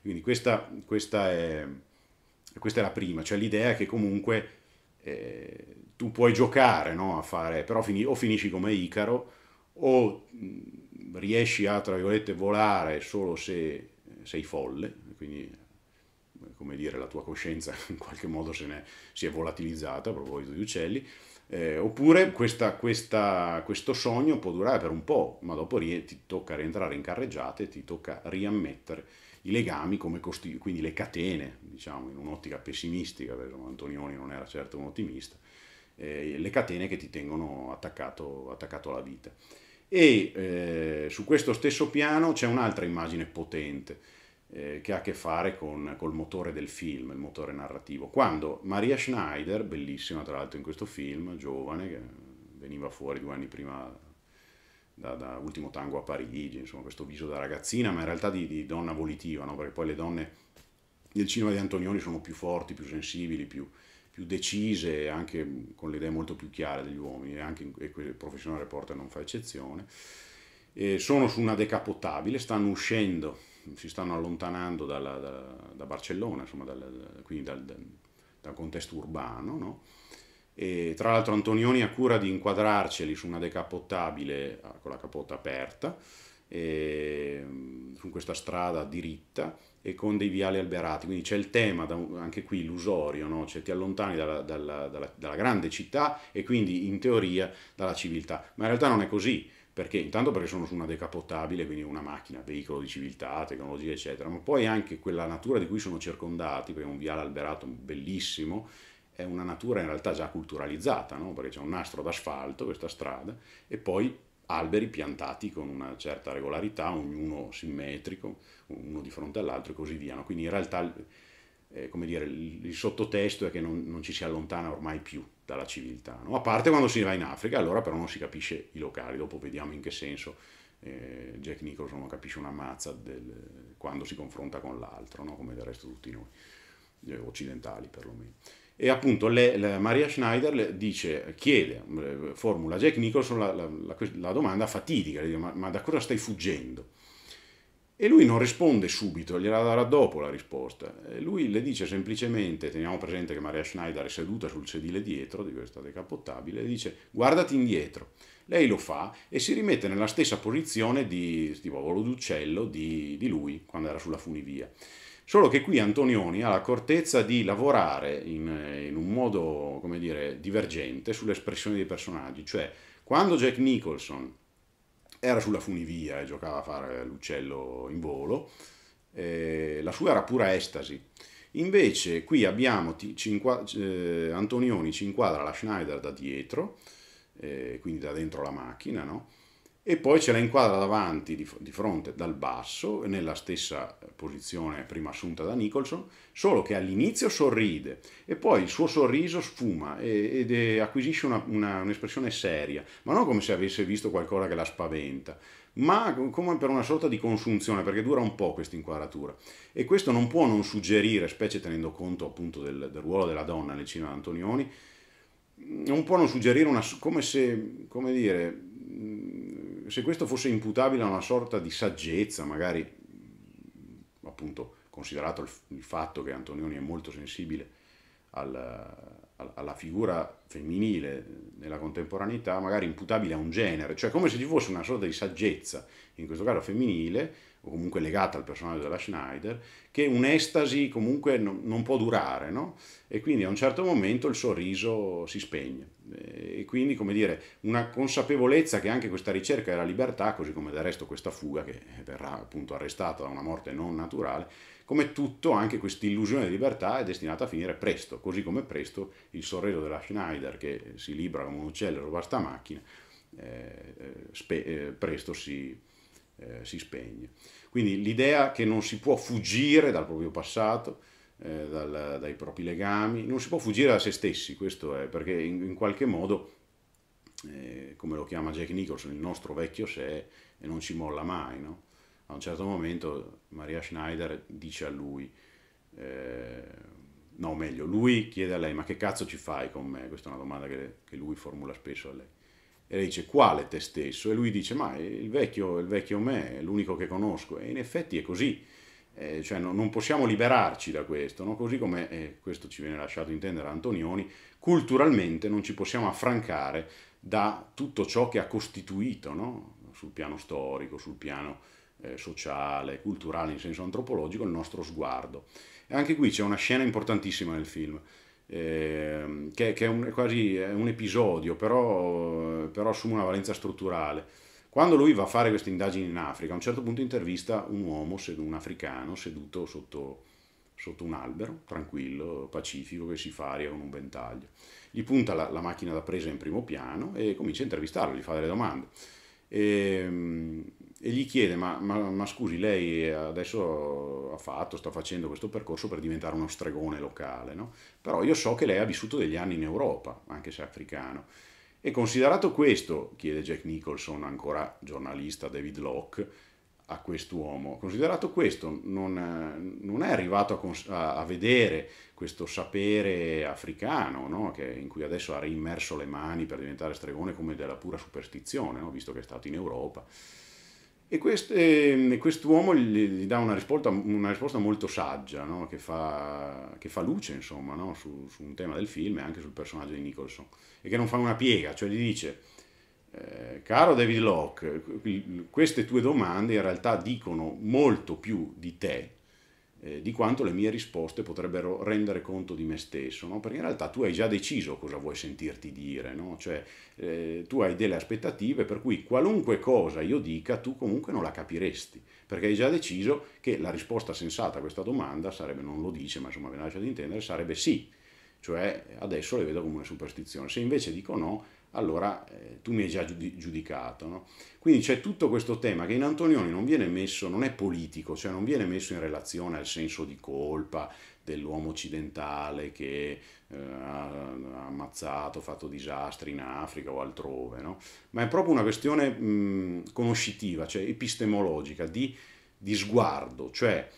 Quindi questa, questa, è, questa, è, la prima, cioè l'idea che comunque... Eh, tu puoi giocare no, a fare, però fini, o finisci come Icaro o riesci a, tra virgolette, volare solo se sei folle, quindi eh, come dire, la tua coscienza in qualche modo se ne, si è volatilizzata a proposito di uccelli, eh, oppure questa, questa, questo sogno può durare per un po', ma dopo ti tocca rientrare in carreggiata e ti tocca riammettere i legami, costi, quindi le catene, diciamo, in un'ottica pessimistica, perché Antonioni non era certo un ottimista, eh, le catene che ti tengono attaccato, attaccato alla vita. E eh, su questo stesso piano c'è un'altra immagine potente eh, che ha a che fare con, col motore del film, il motore narrativo. Quando Maria Schneider, bellissima tra l'altro in questo film, giovane, che veniva fuori due anni prima da, da, Ultimo Tango a Parigi, insomma questo viso da ragazzina, ma in realtà di, di donna volitiva, no? perché poi le donne del cinema di Antonioni sono più forti, più sensibili, più, più decise e anche con le idee molto più chiare degli uomini, e anche in, e il professional reporter non fa eccezione. E sono su una decapottabile, stanno uscendo, si stanno allontanando dalla, da, da, Barcellona, insomma, dal, quindi dal, dal contesto urbano, no? E tra l'altro Antonioni ha cura di inquadrarceli su una decapottabile ah, con la capota aperta Ehm, su questa strada diritta e con dei viali alberati, quindi c'è il tema anche qui illusorio, no? cioè, ti allontani dalla, dalla, dalla, dalla grande città e quindi in teoria dalla civiltà, ma in realtà non è così, perché intanto perché sono su una decapotabile, quindi una macchina, veicolo di civiltà, tecnologia, eccetera, ma poi anche quella natura di cui sono circondati, perché è un viale alberato bellissimo, è una natura in realtà già culturalizzata, no? perché c'è un nastro d'asfalto, questa strada, e poi alberi piantati con una certa regolarità, ognuno simmetrico, uno di fronte all'altro e così via. No? Quindi in realtà eh, come dire, il, il, sottotesto è che non, non, ci si allontana ormai più dalla civiltà, no? a parte quando si va in Africa, allora però non si capisce i locali, dopo vediamo in che senso eh, Jack Nicholson non capisce una mazza del, quando si confronta con l'altro, no? come del resto tutti noi, eh, occidentali perlomeno. E appunto le, le, Maria Schneider le dice, chiede, eh, formula a Jack Nicholson la, la, la, la domanda fatidica, dice, ma, ma, da cosa stai fuggendo? E lui non risponde subito, gliela darà dopo la risposta. E lui le dice semplicemente, teniamo presente che Maria Schneider è seduta sul sedile dietro di questa decapottabile, e dice guardati indietro. Lei lo fa e si rimette nella stessa posizione di tipo, volo d'uccello di, di lui quando era sulla funivia. Solo che qui Antonioni ha l'accortezza di lavorare in, in un modo, come dire, divergente sull'espressione dei personaggi. Cioè, quando Jack Nicholson era sulla funivia e giocava a fare l'uccello in volo, eh, la sua era pura estasi. Invece qui abbiamo cinqua, eh, Antonioni ci inquadra la Schneider da dietro, eh, quindi da dentro la macchina, no? e poi ce la inquadra davanti, di, fronte, dal basso, nella stessa posizione prima assunta da Nicholson, solo che all'inizio sorride e poi il suo sorriso sfuma ed acquisisce una, una, un'espressione seria, ma non come se avesse visto qualcosa che la spaventa, ma come per una sorta di consunzione, perché dura un po' questa inquadratura. E questo non può non suggerire, specie tenendo conto appunto del, del ruolo della donna nel cinema di Antonioni, non può non suggerire una, come se, come dire se questo fosse imputabile a una sorta di saggezza, magari appunto considerato il, fatto che Antonioni è molto sensibile alla, alla figura femminile nella contemporaneità, magari imputabile a un genere, cioè come se ci fosse una sorta di saggezza, in questo caso femminile, o comunque legata al personaggio della Schneider, che un'estasi comunque non, non può durare, no? E quindi a un certo momento il sorriso si spegne. E quindi, come dire, una consapevolezza che anche questa ricerca della libertà, così come del resto questa fuga che verrà appunto arrestata da una morte non naturale, come tutto anche questa illusione di libertà è destinata a finire presto, così come presto il sorriso della Schneider che si libera come un uccello e ruba sta macchina, eh, eh, eh presto si eh, si spegne. Quindi l'idea che non si può fuggire dal proprio passato, eh, dal, dai propri legami, non si può fuggire da se stessi, questo è, perché in, in qualche modo, eh, come lo chiama Jack Nicholson, il nostro vecchio sé e non ci molla mai. No? A un certo momento Maria Schneider dice a lui, eh, no meglio, lui chiede a lei ma che cazzo ci fai con me? Questa è una domanda che, che lui formula spesso a lei e lei dice, quale te stesso? E lui dice, ma il vecchio, il vecchio me, l'unico che conosco. E in effetti è così. Eh, cioè no, non possiamo liberarci da questo, no? così come eh, questo ci viene lasciato intendere Antonioni, culturalmente non ci possiamo affrancare da tutto ciò che ha costituito no? sul piano storico, sul piano eh, sociale, culturale in senso antropologico il nostro sguardo. E anche qui c'è una scena importantissima nel film, Ehm, che, che, è un, quasi è un episodio, però, però assume una valenza strutturale. Quando lui va a fare queste indagini in Africa, a un certo punto intervista un uomo, un africano, seduto sotto, sotto un albero, tranquillo, pacifico, che si fa aria con un ventaglio. Gli punta la, la, macchina da presa in primo piano e comincia a intervistarlo, gli fa delle domande. E, ehm, e gli chiede ma, ma, ma, scusi lei adesso ha fatto, sta facendo questo percorso per diventare uno stregone locale, no? però io so che lei ha vissuto degli anni in Europa, anche se africano. E considerato questo, chiede Jack Nicholson, ancora giornalista David Locke, a quest'uomo, considerato questo, non, non è arrivato a, cons- a, vedere questo sapere africano, no? che, in cui adesso ha reimmerso le mani per diventare stregone come della pura superstizione, no? visto che è stato in Europa Ehm, e quest'uomo gli, dà una risposta, una risposta molto saggia, no? che, fa, che, fa, luce insomma, no? su, su, un tema del film e anche sul personaggio di Nicholson, e che non fa una piega, cioè gli dice, eh, caro David Locke, queste tue domande in realtà dicono molto più di te eh, di quanto le mie risposte potrebbero rendere conto di me stesso, no? perché in realtà tu hai già deciso cosa vuoi sentirti dire, no? cioè eh, tu hai delle aspettative per cui qualunque cosa io dica tu comunque non la capiresti, perché hai già deciso che la risposta sensata a questa domanda sarebbe, non lo dice, ma insomma ve la lasciate intendere, sarebbe sì, cioè adesso le vedo come una superstizione, se invece dico no allora eh, tu mi hai già giudicato. No? Quindi c'è tutto questo tema che in Antonioni non viene messo, non è politico, cioè non viene messo in relazione al senso di colpa dell'uomo occidentale che eh, ha ammazzato, fatto disastri in Africa o altrove, no? ma è proprio una questione mh, conoscitiva, cioè epistemologica, di, di sguardo, cioè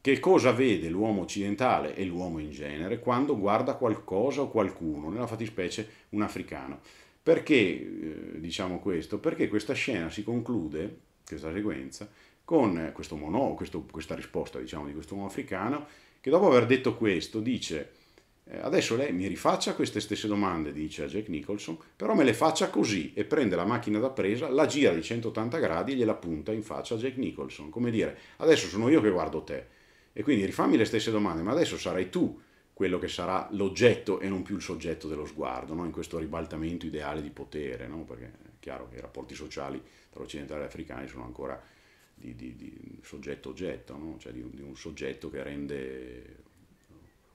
che cosa vede l'uomo occidentale e l'uomo in genere quando guarda qualcosa o qualcuno, nella fattispecie un africano. Perché eh, diciamo questo? Perché questa scena si conclude, questa sequenza, con questo mono, questo, questa risposta diciamo, di questo uomo africano, che dopo aver detto questo dice eh, adesso lei mi rifaccia queste stesse domande, dice a Jack Nicholson, però me le faccia così e prende la macchina da presa, la gira di 180 gradi e gliela punta in faccia a Jack Nicholson, come dire adesso sono io che guardo te e quindi rifammi le stesse domande, ma adesso sarai tu quello che sarà l'oggetto e non più il soggetto dello sguardo, no? in questo ribaltamento ideale di potere, no? perché è chiaro che i rapporti sociali tra occidentali e africani sono ancora di, di, di soggetto-oggetto, no? cioè di un, di un, soggetto che rende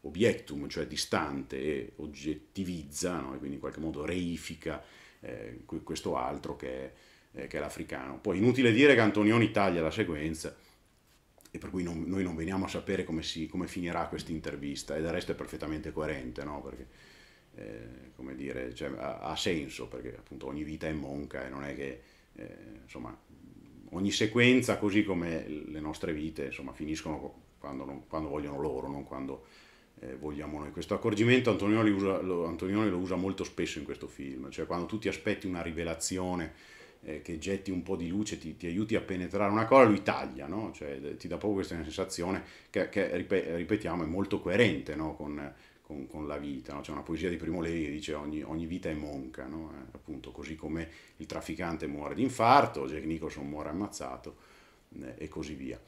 objectum, cioè distante e oggettivizza, e quindi in qualche modo reifica eh, questo altro che è, eh, che è l'africano. Poi inutile dire che Antonioni taglia la sequenza, e per cui non, noi non veniamo a sapere come, si, come finirà questa intervista e del resto è perfettamente coerente, no? perché eh, come dire, cioè, ha, ha, senso perché appunto ogni vita è monca e non è che eh, insomma ogni sequenza così come le nostre vite insomma finiscono quando, non, quando vogliono loro, non quando eh, vogliamo noi. Questo accorgimento Antonioni, usa, lo, Antonioni lo usa molto spesso in questo film, cioè quando tu ti aspetti una rivelazione eh, che getti un po' di luce, ti, ti, aiuti a penetrare una cosa, lui taglia, no? cioè, eh, ti dà proprio questa sensazione che, che ripetiamo, è molto coerente no? con, con, con, la vita. No? C'è una poesia di Primo Levi che dice ogni, ogni vita è monca, no? eh, appunto così come il trafficante muore di infarto, Jack Nicholson muore ammazzato eh, e così via.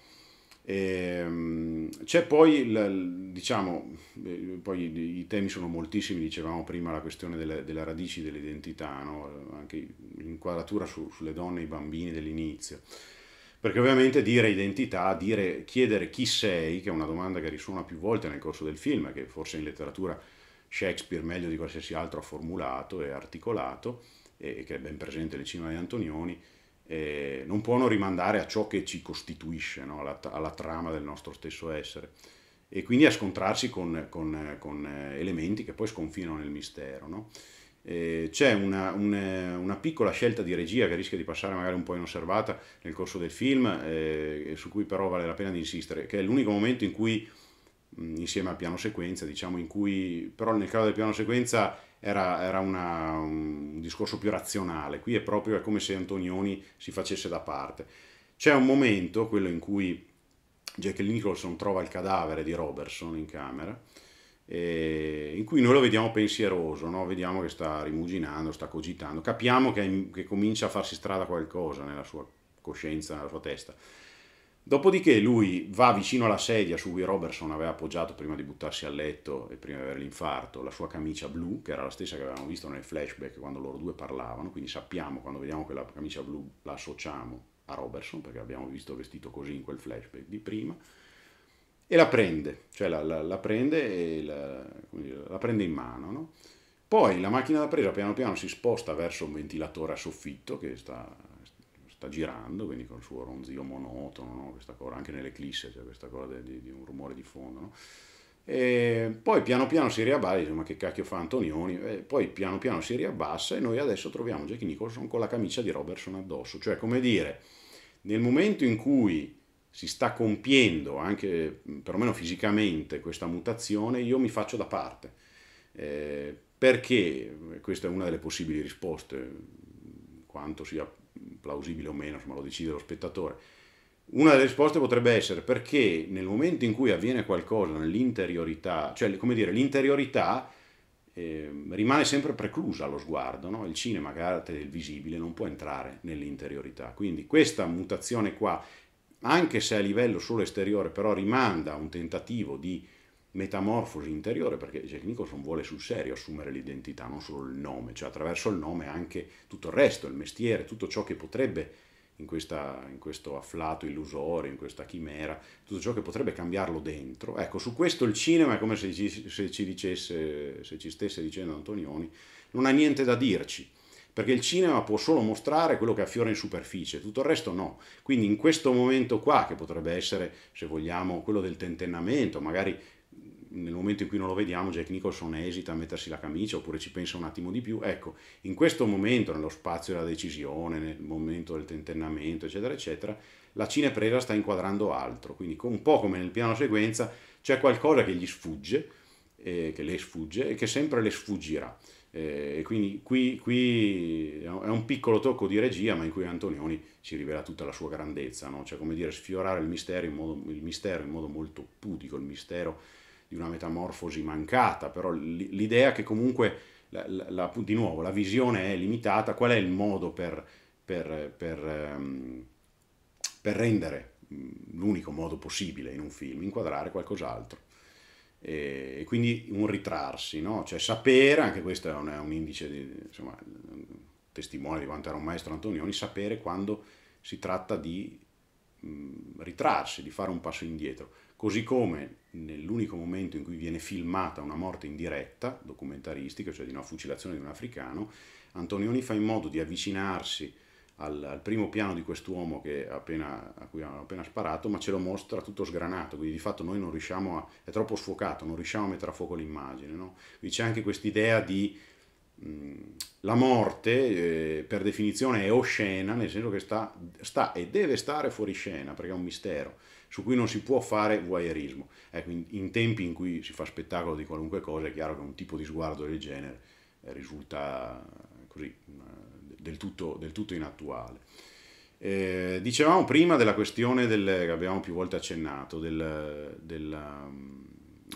Ehm, c'è poi, il, diciamo, eh, poi i temi sono moltissimi, dicevamo prima la questione delle, delle radici dell'identità, no? anche l'inquadratura su, sulle donne e i bambini dell'inizio. Perché ovviamente dire identità, dire, chiedere chi sei, che è una domanda che risuona più volte nel corso del film, che forse in letteratura Shakespeare meglio di qualsiasi altro ha formulato e articolato, e che è ben presente nel cinema di Antonioni, eh, non può non rimandare a ciò che ci costituisce, no? alla, alla, trama del nostro stesso essere e quindi a scontrarsi con, con, con eh, elementi che poi sconfinano nel mistero. No? Eh, c'è una, una, eh, una, piccola scelta di regia che rischia di passare magari un po' inosservata nel corso del film, eh, su cui però vale la pena di insistere, che è l'unico momento in cui Mm, insieme al piano sequenza, diciamo, in cui però nel caso del piano sequenza era, era una, un discorso più razionale, qui è proprio è come se Antonioni si facesse da parte. C'è un momento, quello in cui Jack Nicholson trova il cadavere di Robertson in camera, in cui noi lo vediamo pensieroso, no? vediamo che sta rimuginando, sta cogitando, capiamo che, che comincia a farsi strada qualcosa nella sua coscienza, nella sua testa Dopodiché lui va vicino alla sedia su cui Robertson aveva appoggiato prima di buttarsi a letto e prima di avere l'infarto, la sua camicia blu, che era la stessa che avevamo visto nel flashback quando loro due parlavano, quindi sappiamo quando vediamo quella camicia blu la associamo a Robertson, perché l'abbiamo visto vestito così in quel flashback di prima, e la prende, cioè la, la, la prende, la, la, prende in mano. No? Poi la macchina da presa piano piano si sposta verso un ventilatore a soffitto che sta sta girando, quindi col suo ronzio monotono, no? questa cosa, anche nell'eclisse c'è cioè questa cosa di, di, un rumore di fondo. No? E poi piano piano si riabbassa, dice, ma che cacchio fa Antonioni? E poi piano piano si riabbassa e noi adesso troviamo Jack Nicholson con la camicia di Robertson addosso. Cioè, come dire, nel momento in cui si sta compiendo anche perlomeno fisicamente questa mutazione, io mi faccio da parte. Eh, perché? Questa è una delle possibili risposte, quanto sia plausibile o meno, insomma lo decide lo spettatore. Una delle risposte potrebbe essere perché nel momento in cui avviene qualcosa nell'interiorità, cioè come dire, l'interiorità eh, rimane sempre preclusa allo sguardo, no? il cinema, carte del visibile, non può entrare nell'interiorità. Quindi questa mutazione qua, anche se a livello solo esteriore, però rimanda a un tentativo di metamorfosi interiore, perché Jack Nicholson vuole sul serio assumere l'identità, non solo il nome, cioè attraverso il nome anche tutto il resto, il mestiere, tutto ciò che potrebbe in, questa, in questo afflato illusorio, in questa chimera, tutto ciò che potrebbe cambiarlo dentro. Ecco, su questo il cinema è come se ci, se ci, dicesse, se ci stesse dicendo Antonioni, non ha niente da dirci perché il cinema può solo mostrare quello che affiora in superficie, tutto il resto no. Quindi in questo momento qua, che potrebbe essere, se vogliamo, quello del tentennamento, magari nel momento in cui non lo vediamo Jack Nicholson esita a mettersi la camicia oppure ci pensa un attimo di più. Ecco, in questo momento, nello spazio della decisione, nel momento del tentennamento, eccetera, eccetera, la cinepresa sta inquadrando altro, quindi un po' come nel piano sequenza c'è qualcosa che gli sfugge, eh, che le sfugge e che sempre le sfuggirà. Eh, quindi qui, qui, è un piccolo tocco di regia, ma in cui Antonioni si rivela tutta la sua grandezza, no? cioè come dire sfiorare il mistero in modo, il mistero in modo molto pudico, il mistero di una metamorfosi mancata, però l'idea che comunque, la, la, di nuovo, la visione è limitata, qual è il modo per, per, per, ehm, per rendere l'unico modo possibile in un film, inquadrare qualcos'altro? e quindi un ritrarsi, no? cioè sapere, anche questo è un, è un indice, di, insomma, un testimone di quanto era un maestro Antonioni, sapere quando si tratta di mh, ritrarsi, di fare un passo indietro, così come nell'unico momento in cui viene filmata una morte in diretta, documentaristica, cioè di una fucilazione di un africano, Antonioni fa in modo di avvicinarsi al, al primo piano di quest'uomo appena, a cui hanno appena sparato, ma ce lo mostra tutto sgranato, quindi di fatto noi non riusciamo a, è troppo sfocato, non riusciamo a mettere a fuoco l'immagine. No? Quindi c'è anche quest'idea di la morte eh, per definizione è oscena, nel senso che sta, sta e deve stare fuori scena, perché è un mistero su cui non si può fare voyeurismo. Ecco, in, in, tempi in cui si fa spettacolo di qualunque cosa è chiaro che un tipo di sguardo del genere eh, risulta eh, così, eh, del tutto, del tutto inattuale. Eh, dicevamo prima della questione del, che abbiamo più volte accennato, del, del, mm,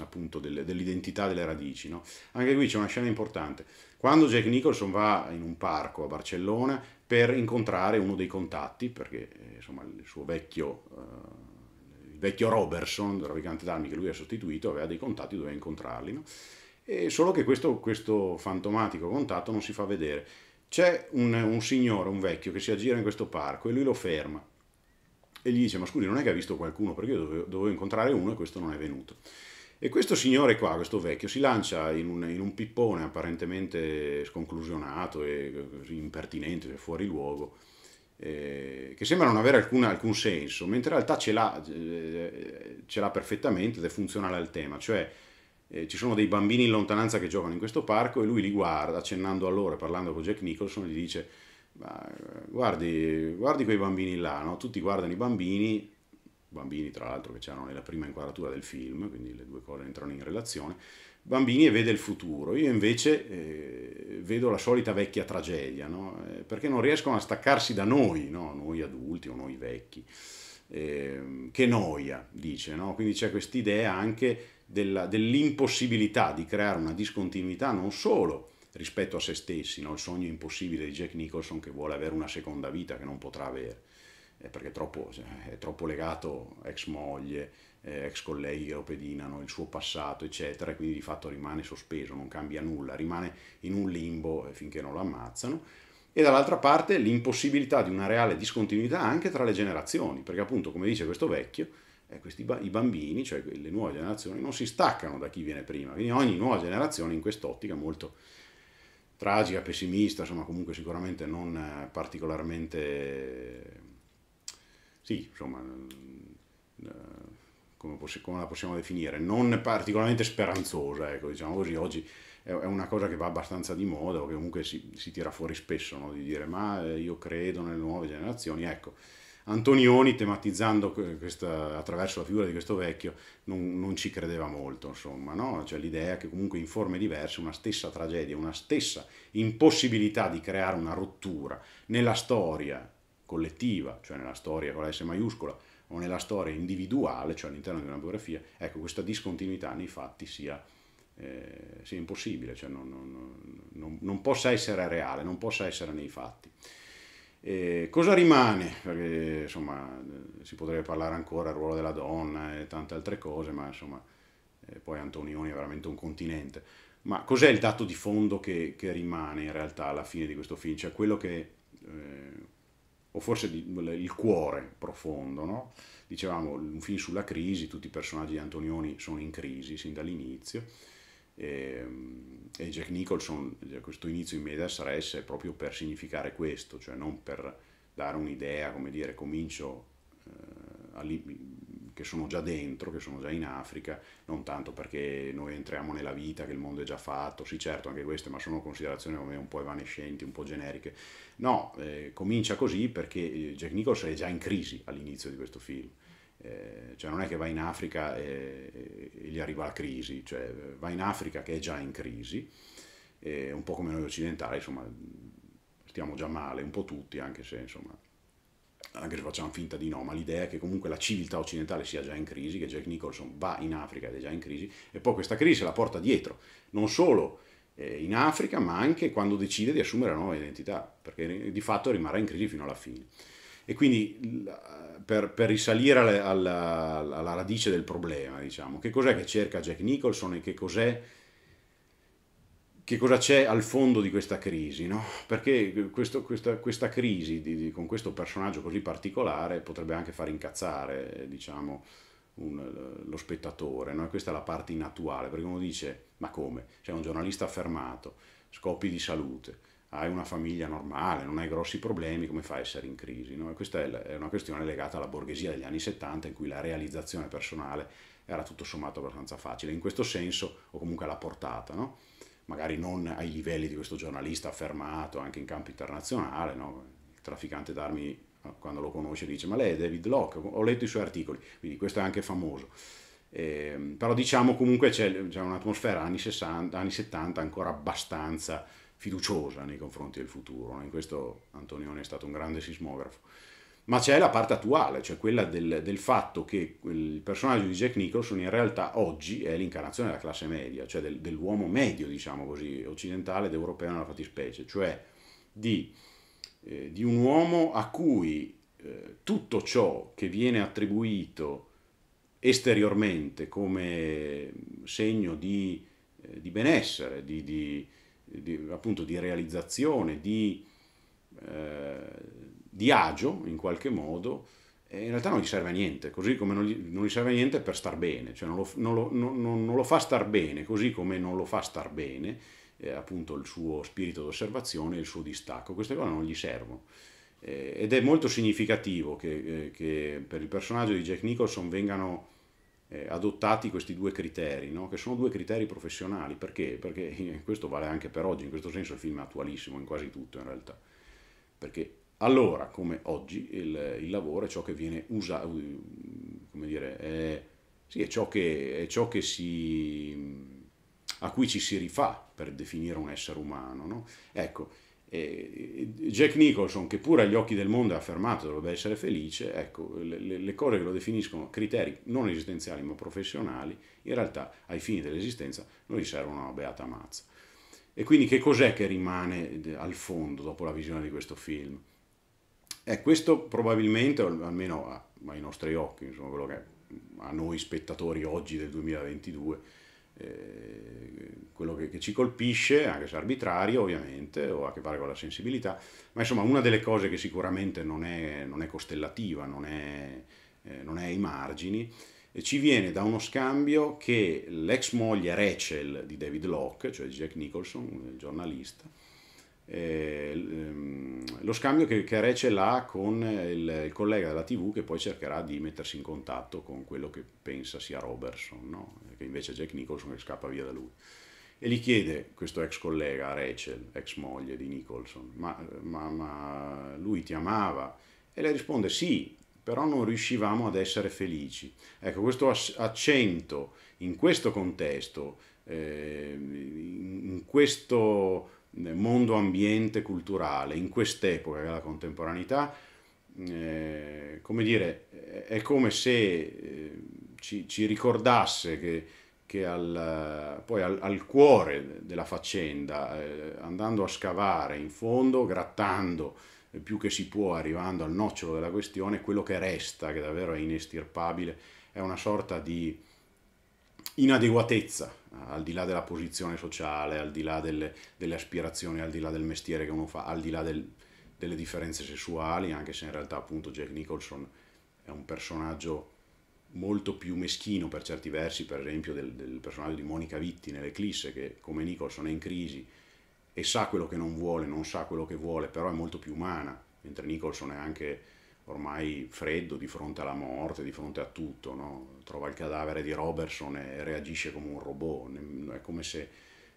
appunto dell'identità delle radici. No? Anche qui c'è una scena importante. Quando Jack Nicholson va in un parco a Barcellona per incontrare uno dei contatti, perché insomma, il suo vecchio... Eh, vecchio Robertson, del Ravicante d'Armi, che lui ha sostituito, aveva dei contatti, doveva incontrarli. No? E solo che questo, questo, fantomatico contatto non si fa vedere. C'è un, un signore, un vecchio, che si aggira in questo parco e lui lo ferma e gli dice ma scusi non è che ha visto qualcuno perché io dovevo, dovevo, incontrare uno e questo non è venuto e questo signore qua, questo vecchio, si lancia in un, in un pippone apparentemente sconclusionato e impertinente, cioè fuori luogo eh, che sembra non avere alcuna, alcun senso, mentre in realtà ce l'ha, eh, ce l'ha perfettamente ed è funzionale al tema, cioè eh, ci sono dei bambini in lontananza che giocano in questo parco e lui li guarda, accennando a loro, e parlando con Jack Nicholson, gli dice eh, guardi, guardi quei bambini là, no? tutti guardano i bambini, bambini tra l'altro che c'erano nella prima inquadratura del film, quindi le due cose entrano in relazione, bambini e vede il futuro. Io invece eh, vedo la solita vecchia tragedia, no? eh, perché non riescono a staccarsi da noi, no? noi adulti o noi vecchi. Eh, che noia, dice, no? quindi c'è quest'idea anche dell'impossibilità di creare una discontinuità non solo rispetto a se stessi, il sogno impossibile di Jack Nicholson che vuole avere una seconda vita che non potrà avere, eh, perché è troppo, cioè, è troppo legato ex moglie, eh, ex colleghi che lo pedinano, il suo passato, eccetera, e quindi di fatto rimane sospeso, non cambia nulla, rimane in un limbo eh, finché non lo ammazzano. E dall'altra parte l'impossibilità di una reale discontinuità anche tra le generazioni, perché appunto, come dice questo vecchio, eh, questi, i bambini, cioè le nuove generazioni, non si staccano da chi viene prima, quindi ogni nuova generazione in quest'ottica molto tragica, pessimista, insomma comunque sicuramente non eh, particolarmente, sì, insomma, mm, eh, come, poss- come la possiamo definire, non particolarmente speranzosa, ecco, diciamo così, oggi è una cosa che va abbastanza di moda o che comunque si, si tira fuori spesso, no? di dire ma eh, io credo nelle nuove generazioni, ecco. Antonioni, tematizzando questa, attraverso la figura di questo vecchio, non, non ci credeva molto, insomma, no? cioè l'idea che comunque in forme diverse una stessa tragedia, una stessa impossibilità di creare una rottura nella storia collettiva, cioè nella storia con la S maiuscola, o nella storia individuale, cioè all'interno di una biografia, ecco, questa discontinuità nei fatti sia, eh, sia impossibile, cioè non, non, non, non, possa essere reale, non possa essere nei fatti. Eh, cosa rimane? Perché insomma si potrebbe parlare ancora del ruolo della donna e tante altre cose, ma insomma eh, poi Antonioni è veramente un continente. Ma cos'è il dato di fondo che, che, rimane in realtà alla fine di questo film? Cioè quello che eh, o forse il cuore profondo, no? dicevamo un film sulla crisi, tutti i personaggi di Antonioni sono in crisi sin dall'inizio e, ehm, e, Jack Nicholson, cioè, questo inizio in media stress è proprio per significare questo, cioè non per dare un'idea, come dire, comincio, eh, che sono già dentro, che sono già in Africa, non tanto perché noi entriamo nella vita, che il mondo è già fatto, sì certo anche queste, ma sono considerazioni come un po' evanescenti, un po' generiche. No, eh, comincia così perché eh, Jack Nicholson è già in crisi all'inizio di questo film. Eh, cioè non è che va in Africa e, gli arriva la crisi, cioè va in Africa che è già in crisi, eh, un po' come noi occidentali, insomma, stiamo già male, un po' tutti, anche se insomma anche se facciamo finta di no, ma l'idea è che comunque la civiltà occidentale sia già in crisi, che Jack Nicholson va in Africa ed è già in crisi, e poi questa crisi se la porta dietro, non solo eh, in Africa, ma anche quando decide di assumere la nuova identità, perché di fatto rimarrà in crisi fino alla fine. E quindi per, per risalire alla, alla, alla, radice del problema, diciamo, che cos'è che cerca Jack Nicholson e che cos'è che cosa c'è al fondo di questa crisi, no? perché questo, questa, questa, crisi di, di, con questo personaggio così particolare potrebbe anche far incazzare diciamo, un, lo spettatore, no? questa è la parte inattuale, perché uno dice ma come? Sei un giornalista affermato, scopi di salute, hai una famiglia normale, non hai grossi problemi, come fa a essere in crisi? No? Questa è una questione legata alla borghesia degli anni 70 in cui la realizzazione personale era tutto sommato abbastanza facile, in questo senso o comunque alla portata. No? magari non ai livelli di questo giornalista affermato anche in campo internazionale, no? il trafficante d'armi eh, quando lo conosce dice ma lei è David Locke, ho letto i suoi articoli, quindi questo è anche famoso. Eh, però diciamo comunque c'è, c'è un'atmosfera anni, 60, anni 70 ancora abbastanza fiduciosa nei confronti del futuro, no? in questo Antonioni è stato un grande sismografo ma c'è la parte attuale, cioè quella del, del, fatto che il personaggio di Jack Nicholson in realtà oggi è l'incarnazione della classe media, cioè del, dell'uomo medio, diciamo così, occidentale ed europeo nella fattispecie, cioè di, eh, di un uomo a cui eh, tutto ciò che viene attribuito esteriormente come segno di, eh, di benessere, di, di, appunto di realizzazione, di eh, di agio in qualche modo, in realtà non gli serve a niente, così come non gli, non gli serve a niente per star bene, cioè non lo, non, lo, non lo, fa star bene, così come non lo fa star bene eh, appunto il suo spirito d'osservazione, e il suo distacco, queste cose non gli servono. Eh, ed è molto significativo che, eh, che, per il personaggio di Jack Nicholson vengano eh, adottati questi due criteri, no? che sono due criteri professionali, perché? Perché questo vale anche per oggi, in questo senso il film è attualissimo in quasi tutto in realtà, perché allora come oggi il, il lavoro è ciò che viene usato, come dire, è, sì, è ciò che, è ciò che si, a cui ci si rifà per definire un essere umano. No? Ecco, Jack Nicholson, che pure agli occhi del mondo ha affermato che dovrebbe essere felice, ecco, le, le, cose che lo definiscono criteri non esistenziali ma professionali, in realtà ai fini dell'esistenza non gli servono una beata mazza. E quindi che cos'è che rimane eh, al fondo dopo la visione di questo film? Eh, questo probabilmente, almeno a, ai nostri occhi, insomma, quello che a noi spettatori oggi del 2022, eh, quello che, che, ci colpisce, anche se arbitrario ovviamente, o a che fare con la sensibilità, ma insomma una delle cose che sicuramente non è, non è costellativa, non è, eh, non è ai margini, eh, ci viene da uno scambio che l'ex moglie Rachel di David Locke, cioè Jack Nicholson, il giornalista, eh, ehm, lo scambio che, che Rachel ha con il, il, collega della TV che poi cercherà di mettersi in contatto con quello che pensa sia Robertson, no? che invece è Jack Nicholson che scappa via da lui. E gli chiede questo ex collega a Rachel, ex moglie di Nicholson, ma, ma, ma lui ti amava? E lei risponde sì, però non riuscivamo ad essere felici. Ecco, questo accento in questo contesto, eh, in questo mondo ambiente culturale in quest'epoca della contemporaneità eh, come dire è come se eh, ci, ci, ricordasse che, che al, poi al, al, cuore della faccenda eh, andando a scavare in fondo grattando eh, più che si può arrivando al nocciolo della questione quello che resta che davvero è inestirpabile è una sorta di inadeguatezza, al di là della posizione sociale, al di là delle, delle aspirazioni, al di là del mestiere che uno fa, al di là del, delle differenze sessuali, anche se in realtà appunto Jack Nicholson è un personaggio molto più meschino per certi versi, per esempio del, del personaggio di Monica Vitti nell'Eclisse, che come Nicholson è in crisi e sa quello che non vuole, non sa quello che vuole, però è molto più umana, mentre Nicholson è anche ormai freddo di fronte alla morte, di fronte a tutto, no? trova il cadavere di Robertson e reagisce come un robot, è come se,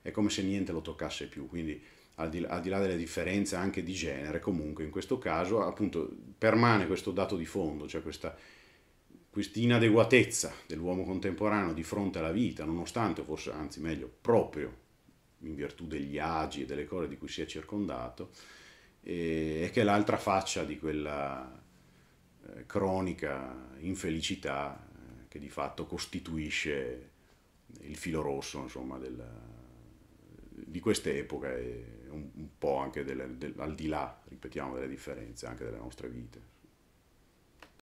è come se niente lo toccasse più, quindi al di, al di, là delle differenze anche di genere, comunque in questo caso appunto permane questo dato di fondo, cioè questa inadeguatezza dell'uomo contemporaneo di fronte alla vita, nonostante, forse anzi meglio, proprio in virtù degli agi e delle cose di cui si è circondato, e, e che è l'altra faccia di quella eh, cronica infelicità eh, che di fatto costituisce il filo rosso insomma, della, di quest'epoca e un, un po' anche delle, del, al di là, ripetiamo, delle differenze anche delle nostre vite.